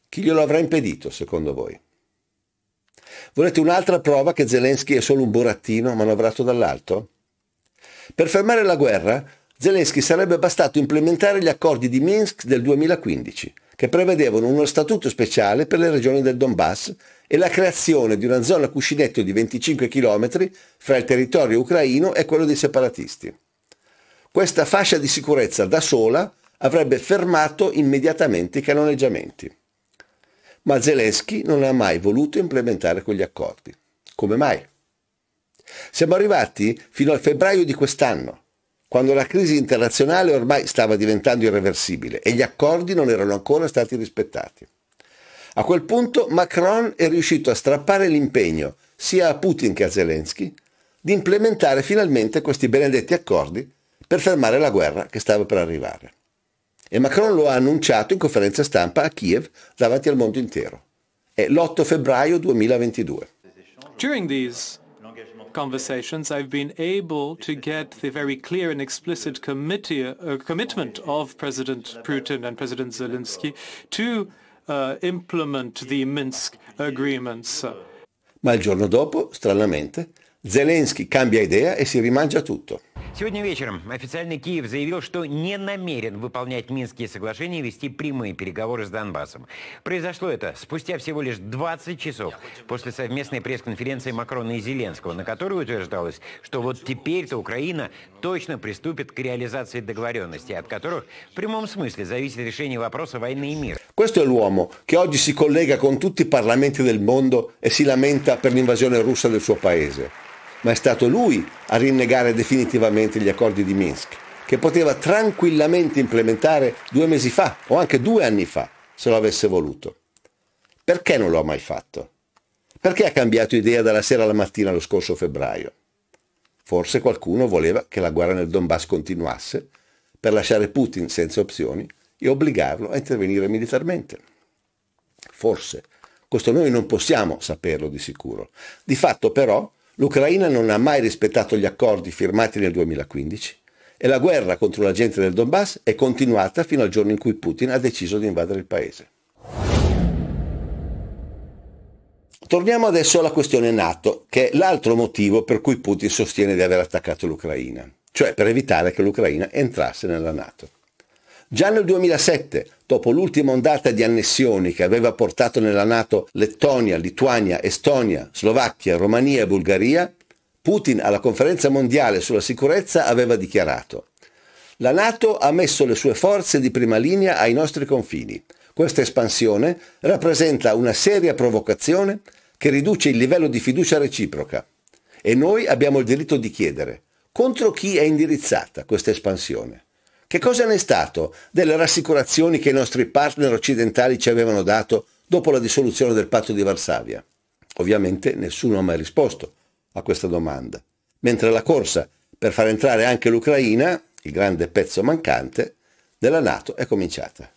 Chi glielo avrà impedito, secondo voi? Volete un'altra prova che Zelensky è solo un burattino manovrato dall'alto? Per fermare la guerra, Zelensky sarebbe bastato implementare gli accordi di Minsk del 2015, che prevedevano uno statuto speciale per le regioni del Donbass e la creazione di una zona cuscinetto di 25 km fra il territorio ucraino e quello dei separatisti. Questa fascia di sicurezza da sola avrebbe fermato immediatamente i canoneggiamenti. Ma Zelensky non ha mai voluto implementare quegli accordi. Come mai? Siamo arrivati fino al febbraio di quest'anno, quando la crisi internazionale ormai stava diventando irreversibile e gli accordi non erano ancora stati rispettati. A quel punto Macron è riuscito a strappare l'impegno, sia a Putin che a Zelensky, di implementare finalmente questi benedetti accordi per fermare la guerra che stava per arrivare. E Macron lo ha annunciato in conferenza stampa a Kiev davanti al mondo intero. È l'8 febbraio 2022. conversations, I've been able to get the very clear and explicit uh, commitment of President Putin and President Zelensky to Uh, Ma il giorno dopo, stranamente, Zelensky cambia idea e si rimangia tutto. Сегодня вечером официальный Киев заявил, что не намерен выполнять Минские соглашения и вести прямые переговоры с Донбассом. Произошло это спустя всего лишь 20 часов после совместной пресс-конференции Макрона и Зеленского, на которой утверждалось, что вот теперь-то Украина точно приступит к реализации договоренности, от которых в прямом смысле зависит решение вопроса войны и мира. Questo è l'uomo che oggi si collega con tutti i parlamenti del mondo e si lamenta per l'invasione russa del suo paese. ma è stato lui a rinnegare definitivamente gli accordi di Minsk, che poteva tranquillamente implementare due mesi fa o anche due anni fa, se lo avesse voluto. Perché non lo ha mai fatto? Perché ha cambiato idea dalla sera alla mattina lo scorso febbraio? Forse qualcuno voleva che la guerra nel Donbass continuasse per lasciare Putin senza opzioni e obbligarlo a intervenire militarmente. Forse. Questo noi non possiamo saperlo di sicuro. Di fatto però L'Ucraina non ha mai rispettato gli accordi firmati nel 2015 e la guerra contro la gente del Donbass è continuata fino al giorno in cui Putin ha deciso di invadere il paese. Torniamo adesso alla questione NATO, che è l'altro motivo per cui Putin sostiene di aver attaccato l'Ucraina, cioè per evitare che l'Ucraina entrasse nella NATO. Già nel 2007, dopo l'ultima ondata di annessioni che aveva portato nella Nato Lettonia, Lituania, Estonia, Slovacchia, Romania e Bulgaria, Putin alla conferenza mondiale sulla sicurezza aveva dichiarato la Nato ha messo le sue forze di prima linea ai nostri confini. Questa espansione rappresenta una seria provocazione che riduce il livello di fiducia reciproca. E noi abbiamo il diritto di chiedere contro chi è indirizzata questa espansione. Che cosa ne è stato delle rassicurazioni che i nostri partner occidentali ci avevano dato dopo la dissoluzione del patto di Varsavia? Ovviamente nessuno ha mai risposto a questa domanda, mentre la corsa per far entrare anche l'Ucraina, il grande pezzo mancante, della Nato è cominciata.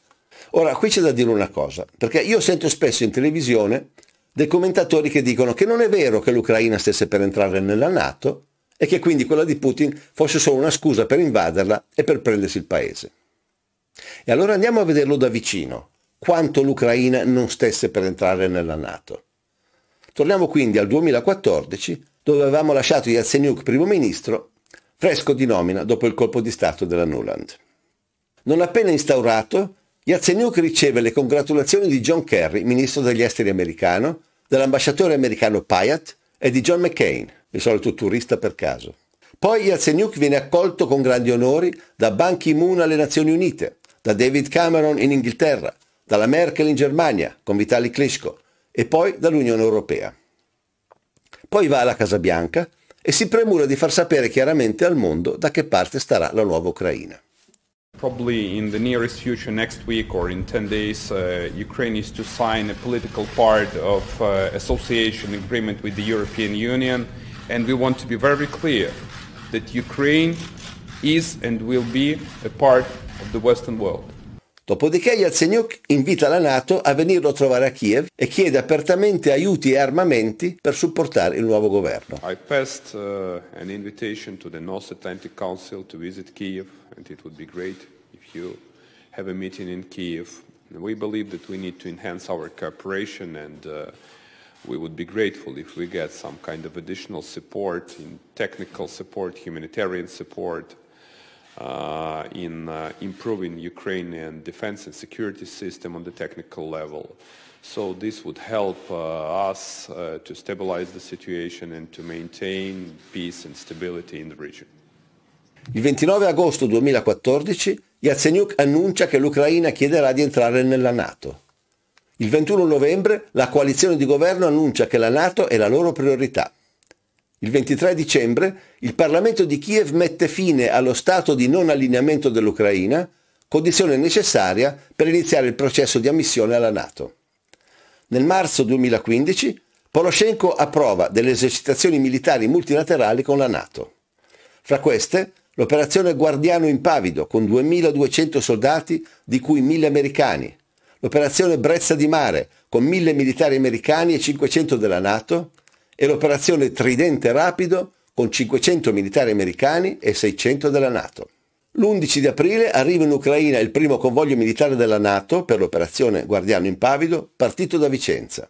Ora, qui c'è da dire una cosa, perché io sento spesso in televisione dei commentatori che dicono che non è vero che l'Ucraina stesse per entrare nella Nato, e che quindi quella di Putin fosse solo una scusa per invaderla e per prendersi il paese. E allora andiamo a vederlo da vicino, quanto l'Ucraina non stesse per entrare nella Nato. Torniamo quindi al 2014, dove avevamo lasciato Yatsenyuk primo ministro, fresco di nomina dopo il colpo di Stato della Nuland. Non appena instaurato, Yatsenyuk riceve le congratulazioni di John Kerry, ministro degli esteri americano, dell'ambasciatore americano Payat e di John McCain, il solito turista per caso. Poi Yatsenyuk viene accolto con grandi onori da Ban Ki-moon alle Nazioni Unite, da David Cameron in Inghilterra, dalla Merkel in Germania con Vitali Klitschko e poi dall'Unione Europea. Poi va alla Casa Bianca e si premura di far sapere chiaramente al mondo da che parte starà la nuova Ucraina. Probably in the nearest future, next week or in 10 days, uh, Ukraine is to sign a political part of uh, association agreement with the European Union. and we want to be very clear that Ukraine is and will be a part of the Western world. Dopodiché Yatsenyuk invita la Nato a venirlo a trovare a Kiev e chiede apertamente aiuti e armamenti per supportare il nuovo governo. I passed uh, an invitation to the North Atlantic Council to visit Kiev and it would be great if you have a meeting in Kiev. We believe that we need to enhance our cooperation and uh, we would be grateful if we get some kind of additional support in technical support, humanitarian support, uh, in uh, improving Ukrainian defense and security system on the technical level. So this would help uh, us uh, to stabilize the situation and to maintain peace and stability in the region. Il 29 agosto 2014 Yatsenyuk annuncia che l'Ucraina chiederà di entrare nella NATO. Il 21 novembre la coalizione di governo annuncia che la Nato è la loro priorità. Il 23 dicembre il Parlamento di Kiev mette fine allo stato di non allineamento dell'Ucraina, condizione necessaria per iniziare il processo di ammissione alla Nato. Nel marzo 2015 Poroshenko approva delle esercitazioni militari multilaterali con la Nato. Fra queste, l'operazione Guardiano Impavido con 2.200 soldati, di cui 1.000 americani, l'operazione Brezza di Mare con mille militari americani e 500 della Nato e l'operazione Tridente Rapido con 500 militari americani e 600 della Nato. L'11 di aprile arriva in Ucraina il primo convoglio militare della Nato per l'operazione Guardiano Impavido partito da Vicenza.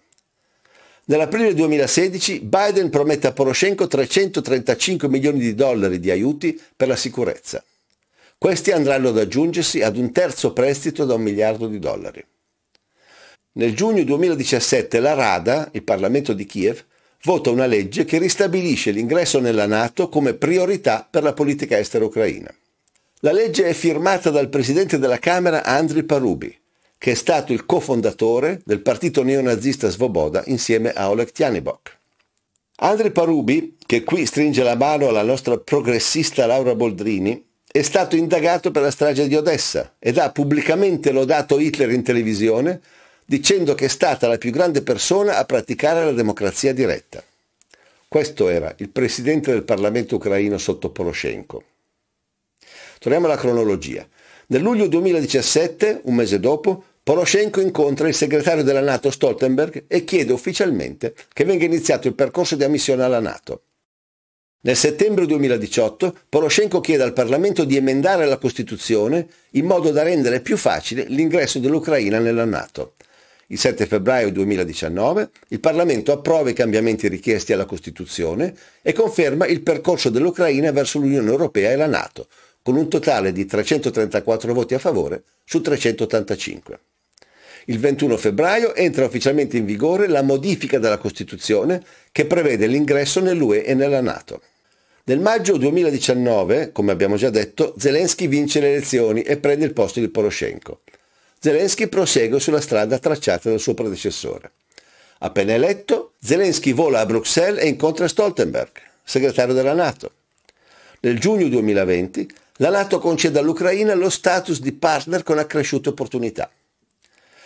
Nell'aprile 2016 Biden promette a Poroshenko 335 milioni di dollari di aiuti per la sicurezza. Questi andranno ad aggiungersi ad un terzo prestito da un miliardo di dollari. Nel giugno 2017 la Rada, il Parlamento di Kiev, vota una legge che ristabilisce l'ingresso nella Nato come priorità per la politica estera ucraina. La legge è firmata dal presidente della Camera Andriy Parubi, che è stato il cofondatore del partito neonazista Svoboda insieme a Oleg Tianibok. Andriy Parubi, che qui stringe la mano alla nostra progressista Laura Boldrini, è stato indagato per la strage di Odessa ed ha pubblicamente lodato Hitler in televisione dicendo che è stata la più grande persona a praticare la democrazia diretta. Questo era il presidente del Parlamento ucraino sotto Poroshenko. Torniamo alla cronologia. Nel luglio 2017, un mese dopo, Poroshenko incontra il segretario della Nato Stoltenberg e chiede ufficialmente che venga iniziato il percorso di ammissione alla Nato. Nel settembre 2018 Poroshenko chiede al Parlamento di emendare la Costituzione in modo da rendere più facile l'ingresso dell'Ucraina nella Nato. Il 7 febbraio 2019 il Parlamento approva i cambiamenti richiesti alla Costituzione e conferma il percorso dell'Ucraina verso l'Unione Europea e la Nato, con un totale di 334 voti a favore su 385. Il 21 febbraio entra ufficialmente in vigore la modifica della Costituzione che prevede l'ingresso nell'UE e nella Nato. Nel maggio 2019, come abbiamo già detto, Zelensky vince le elezioni e prende il posto di Poroshenko. Zelensky prosegue sulla strada tracciata dal suo predecessore. Appena eletto, Zelensky vola a Bruxelles e incontra Stoltenberg, segretario della Nato. Nel giugno 2020 la Nato concede all'Ucraina lo status di partner con accresciute opportunità.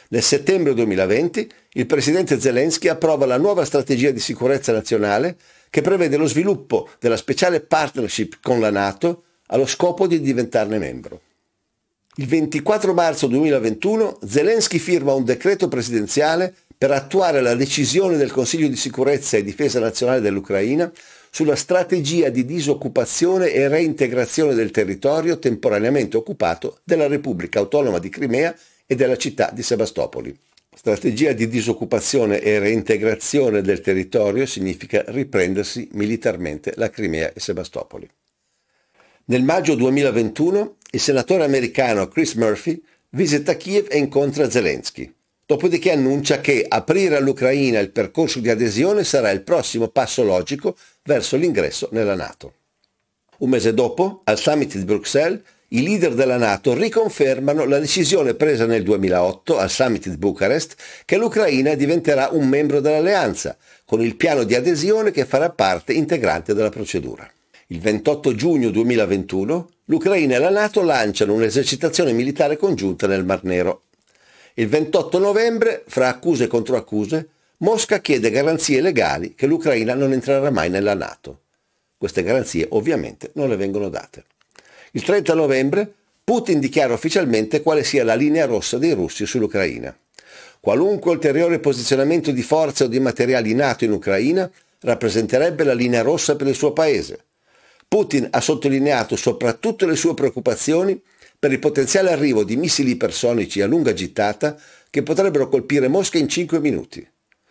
Nel settembre 2020 il presidente Zelensky approva la nuova strategia di sicurezza nazionale che prevede lo sviluppo della speciale partnership con la Nato allo scopo di diventarne membro. Il 24 marzo 2021 Zelensky firma un decreto presidenziale per attuare la decisione del Consiglio di sicurezza e difesa nazionale dell'Ucraina sulla strategia di disoccupazione e reintegrazione del territorio temporaneamente occupato della Repubblica Autonoma di Crimea e della città di Sebastopoli. Strategia di disoccupazione e reintegrazione del territorio significa riprendersi militarmente la Crimea e Sebastopoli. Nel maggio 2021 il senatore americano Chris Murphy visita Kiev e incontra Zelensky. Dopodiché annuncia che aprire all'Ucraina il percorso di adesione sarà il prossimo passo logico verso l'ingresso nella Nato. Un mese dopo, al summit di Bruxelles, i leader della Nato riconfermano la decisione presa nel 2008 al summit di Bucarest che l'Ucraina diventerà un membro dell'alleanza, con il piano di adesione che farà parte integrante della procedura. Il 28 giugno 2021 l'Ucraina e la Nato lanciano un'esercitazione militare congiunta nel Mar Nero. Il 28 novembre, fra accuse e controaccuse, Mosca chiede garanzie legali che l'Ucraina non entrerà mai nella Nato. Queste garanzie ovviamente non le vengono date. Il 30 novembre Putin dichiara ufficialmente quale sia la linea rossa dei russi sull'Ucraina. Qualunque ulteriore posizionamento di forze o di materiali NATO in Ucraina rappresenterebbe la linea rossa per il suo paese. Putin ha sottolineato soprattutto le sue preoccupazioni per il potenziale arrivo di missili ipersonici a lunga gittata che potrebbero colpire Mosca in 5 minuti.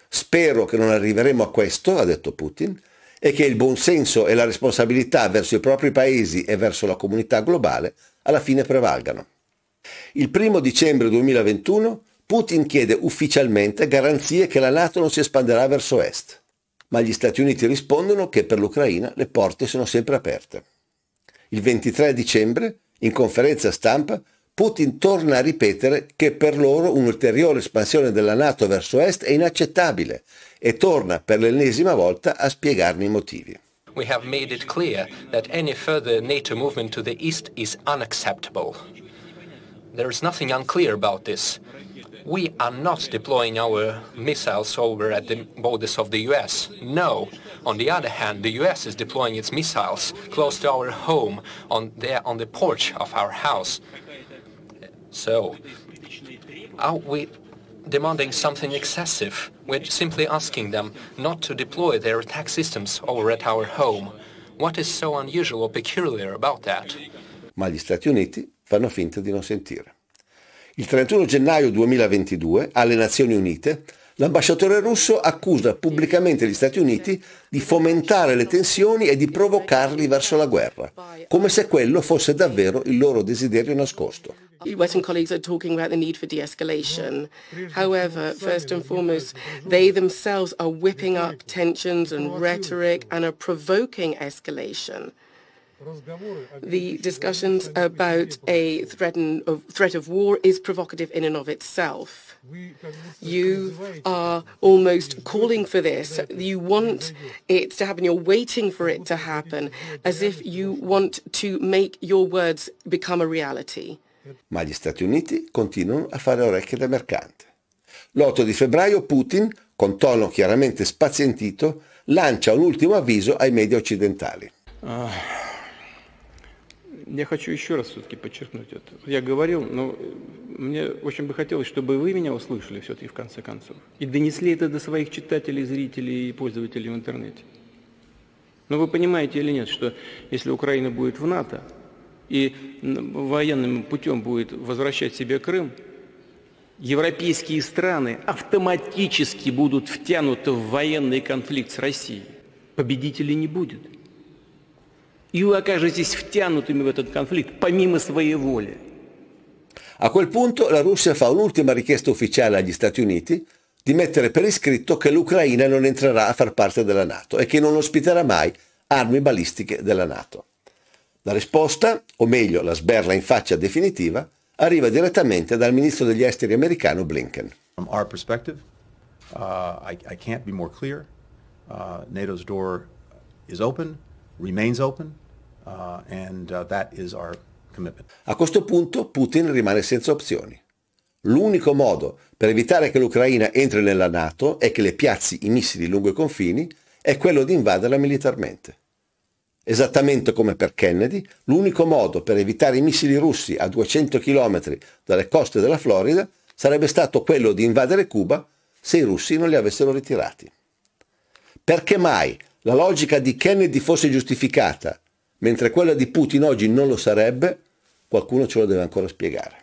Spero che non arriveremo a questo, ha detto Putin, e che il buonsenso e la responsabilità verso i propri paesi e verso la comunità globale alla fine prevalgano. Il primo dicembre 2021 Putin chiede ufficialmente garanzie che la Nato non si espanderà verso est ma gli Stati Uniti rispondono che per l'Ucraina le porte sono sempre aperte. Il 23 dicembre, in conferenza stampa, Putin torna a ripetere che per loro un'ulteriore espansione della Nato verso est è inaccettabile e torna per l'ennesima volta a spiegarne i motivi. We have made it clear that any further NATO movement to the east is unacceptable. There is nothing unclear about this. we are not deploying our missiles over at the borders of the US. No. On the other hand, the US is deploying its missiles close to our home, on there on the porch of our house. So, are we demanding something excessive? We're simply asking them not to deploy their attack systems over at our home. What is so unusual or peculiar about that? Ma gli Stati Uniti fanno finta di non sentire. Il 31 gennaio 2022, alle Nazioni Unite, l'ambasciatore russo accusa pubblicamente gli Stati Uniti di fomentare le tensioni e di provocarli verso la guerra, come se quello fosse davvero il loro desiderio nascosto. I Western colleagues are talking about the need for de-escalation. However, first and foremost, they themselves are whipping up tensions and rhetoric and are provoking escalation. The discussions about a of, threat of war is provocative in and of itself. You are almost calling for this. You want it to happen. You're waiting for it to happen, as if you want to make your words become a reality. Ma gli Stati Uniti continuano a fare orecchie da mercante. L'8 di febbraio Putin, con tono chiaramente spazientito, lancia un ultimo avviso ai media occidentali. Uh. я хочу еще раз все-таки подчеркнуть это. Я говорил, но э, мне очень бы хотелось, чтобы вы меня услышали все-таки в конце концов. И донесли это до своих читателей, зрителей и пользователей в интернете. Но вы понимаете или нет, что если Украина будет в НАТО и военным путем будет возвращать себе Крым, европейские страны автоматически будут втянуты в военный конфликт с Россией. Победителей не будет. и вы окажетесь втянутыми в этот конфликт помимо своей воли. A quel punto la Russia fa un'ultima richiesta ufficiale agli Stati Uniti di mettere per iscritto che l'Ucraina non entrerà a far parte della Nato e che non ospiterà mai armi balistiche della Nato. La risposta, o meglio la sberla in faccia definitiva, arriva direttamente dal ministro degli esteri americano Blinken. From our perspective, uh, I, I can't be more clear. Uh, NATO's door is open, remains open. Uh, uh, a questo punto Putin rimane senza opzioni. L'unico modo per evitare che l'Ucraina entri nella Nato e che le piazzi i missili lungo i confini è quello di invaderla militarmente. Esattamente come per Kennedy, l'unico modo per evitare i missili russi a 200 km dalle coste della Florida sarebbe stato quello di invadere Cuba se i russi non li avessero ritirati. Perché mai la logica di Kennedy fosse giustificata mentre quella di Putin oggi non lo sarebbe, qualcuno ce lo deve ancora spiegare.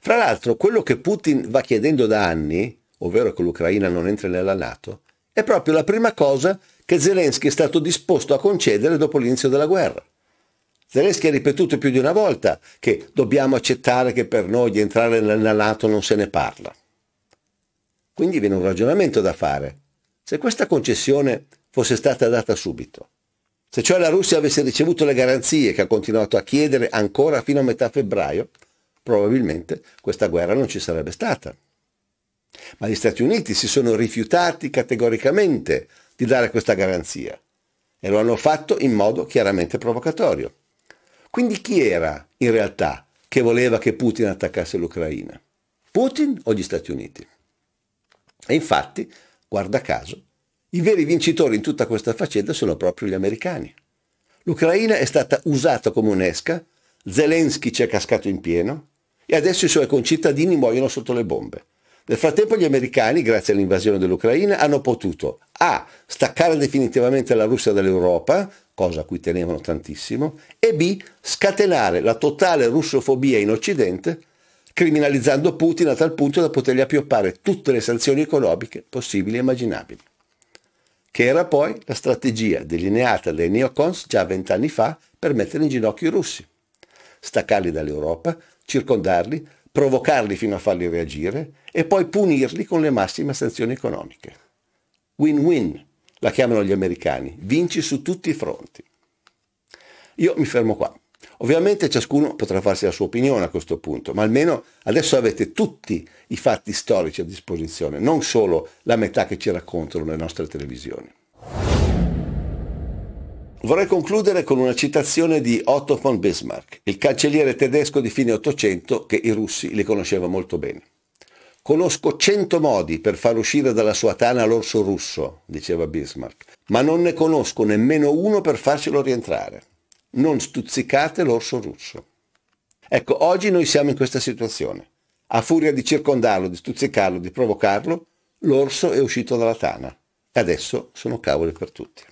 Fra l'altro, quello che Putin va chiedendo da anni, ovvero che l'Ucraina non entri nella Nato, è proprio la prima cosa che Zelensky è stato disposto a concedere dopo l'inizio della guerra. Zelensky ha ripetuto più di una volta che dobbiamo accettare che per noi di entrare nella Nato non se ne parla. Quindi viene un ragionamento da fare. Se questa concessione fosse stata data subito, se cioè la Russia avesse ricevuto le garanzie che ha continuato a chiedere ancora fino a metà febbraio, probabilmente questa guerra non ci sarebbe stata. Ma gli Stati Uniti si sono rifiutati categoricamente di dare questa garanzia e lo hanno fatto in modo chiaramente provocatorio. Quindi chi era in realtà che voleva che Putin attaccasse l'Ucraina? Putin o gli Stati Uniti? E infatti, guarda caso, i veri vincitori in tutta questa faccenda sono proprio gli americani. L'Ucraina è stata usata come un'esca, Zelensky ci è cascato in pieno e adesso i suoi concittadini muoiono sotto le bombe. Nel frattempo gli americani, grazie all'invasione dell'Ucraina, hanno potuto A. staccare definitivamente la Russia dall'Europa, cosa a cui tenevano tantissimo, e B. scatenare la totale russofobia in Occidente, criminalizzando Putin a tal punto da potergli appioppare tutte le sanzioni economiche possibili e immaginabili che era poi la strategia delineata dai neocons già vent'anni fa per mettere in ginocchio i russi. Staccarli dall'Europa, circondarli, provocarli fino a farli reagire e poi punirli con le massime sanzioni economiche. Win-win, la chiamano gli americani, vinci su tutti i fronti. Io mi fermo qua. Ovviamente ciascuno potrà farsi la sua opinione a questo punto, ma almeno adesso avete tutti i fatti storici a disposizione, non solo la metà che ci raccontano le nostre televisioni. Vorrei concludere con una citazione di Otto von Bismarck, il cancelliere tedesco di fine Ottocento che i russi li conosceva molto bene. Conosco cento modi per far uscire dalla sua tana l'orso russo, diceva Bismarck, ma non ne conosco nemmeno uno per farcelo rientrare non stuzzicate l'orso russo. Ecco, oggi noi siamo in questa situazione. A furia di circondarlo, di stuzzicarlo, di provocarlo, l'orso è uscito dalla tana. E adesso sono cavoli per tutti.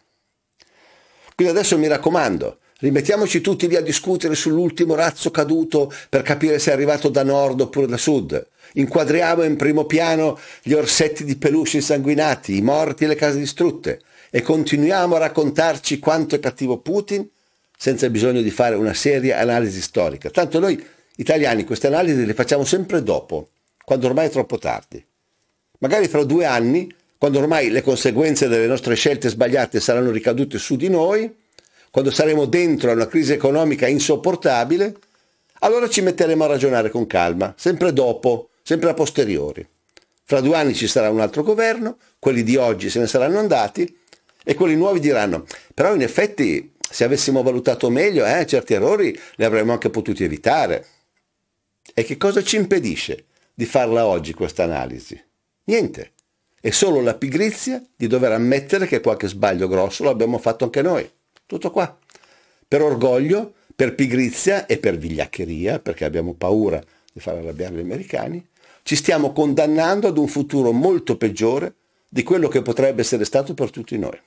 Quindi adesso mi raccomando, rimettiamoci tutti lì a discutere sull'ultimo razzo caduto per capire se è arrivato da nord oppure da sud. Inquadriamo in primo piano gli orsetti di peluche insanguinati, i morti e le case distrutte. E continuiamo a raccontarci quanto è cattivo Putin senza bisogno di fare una seria analisi storica. Tanto noi italiani queste analisi le facciamo sempre dopo, quando ormai è troppo tardi. Magari fra due anni, quando ormai le conseguenze delle nostre scelte sbagliate saranno ricadute su di noi, quando saremo dentro a una crisi economica insopportabile, allora ci metteremo a ragionare con calma, sempre dopo, sempre a posteriori. Fra due anni ci sarà un altro governo, quelli di oggi se ne saranno andati e quelli nuovi diranno, però in effetti se avessimo valutato meglio, eh, certi errori li avremmo anche potuti evitare. E che cosa ci impedisce di farla oggi questa analisi? Niente. È solo la pigrizia di dover ammettere che qualche sbaglio grosso lo abbiamo fatto anche noi. Tutto qua. Per orgoglio, per pigrizia e per vigliaccheria, perché abbiamo paura di far arrabbiare gli americani, ci stiamo condannando ad un futuro molto peggiore di quello che potrebbe essere stato per tutti noi.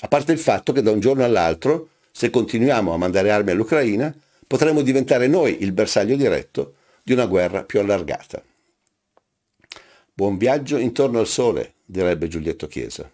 A parte il fatto che da un giorno all'altro, se continuiamo a mandare armi all'Ucraina, potremmo diventare noi il bersaglio diretto di una guerra più allargata. Buon viaggio intorno al sole, direbbe Giulietto Chiesa.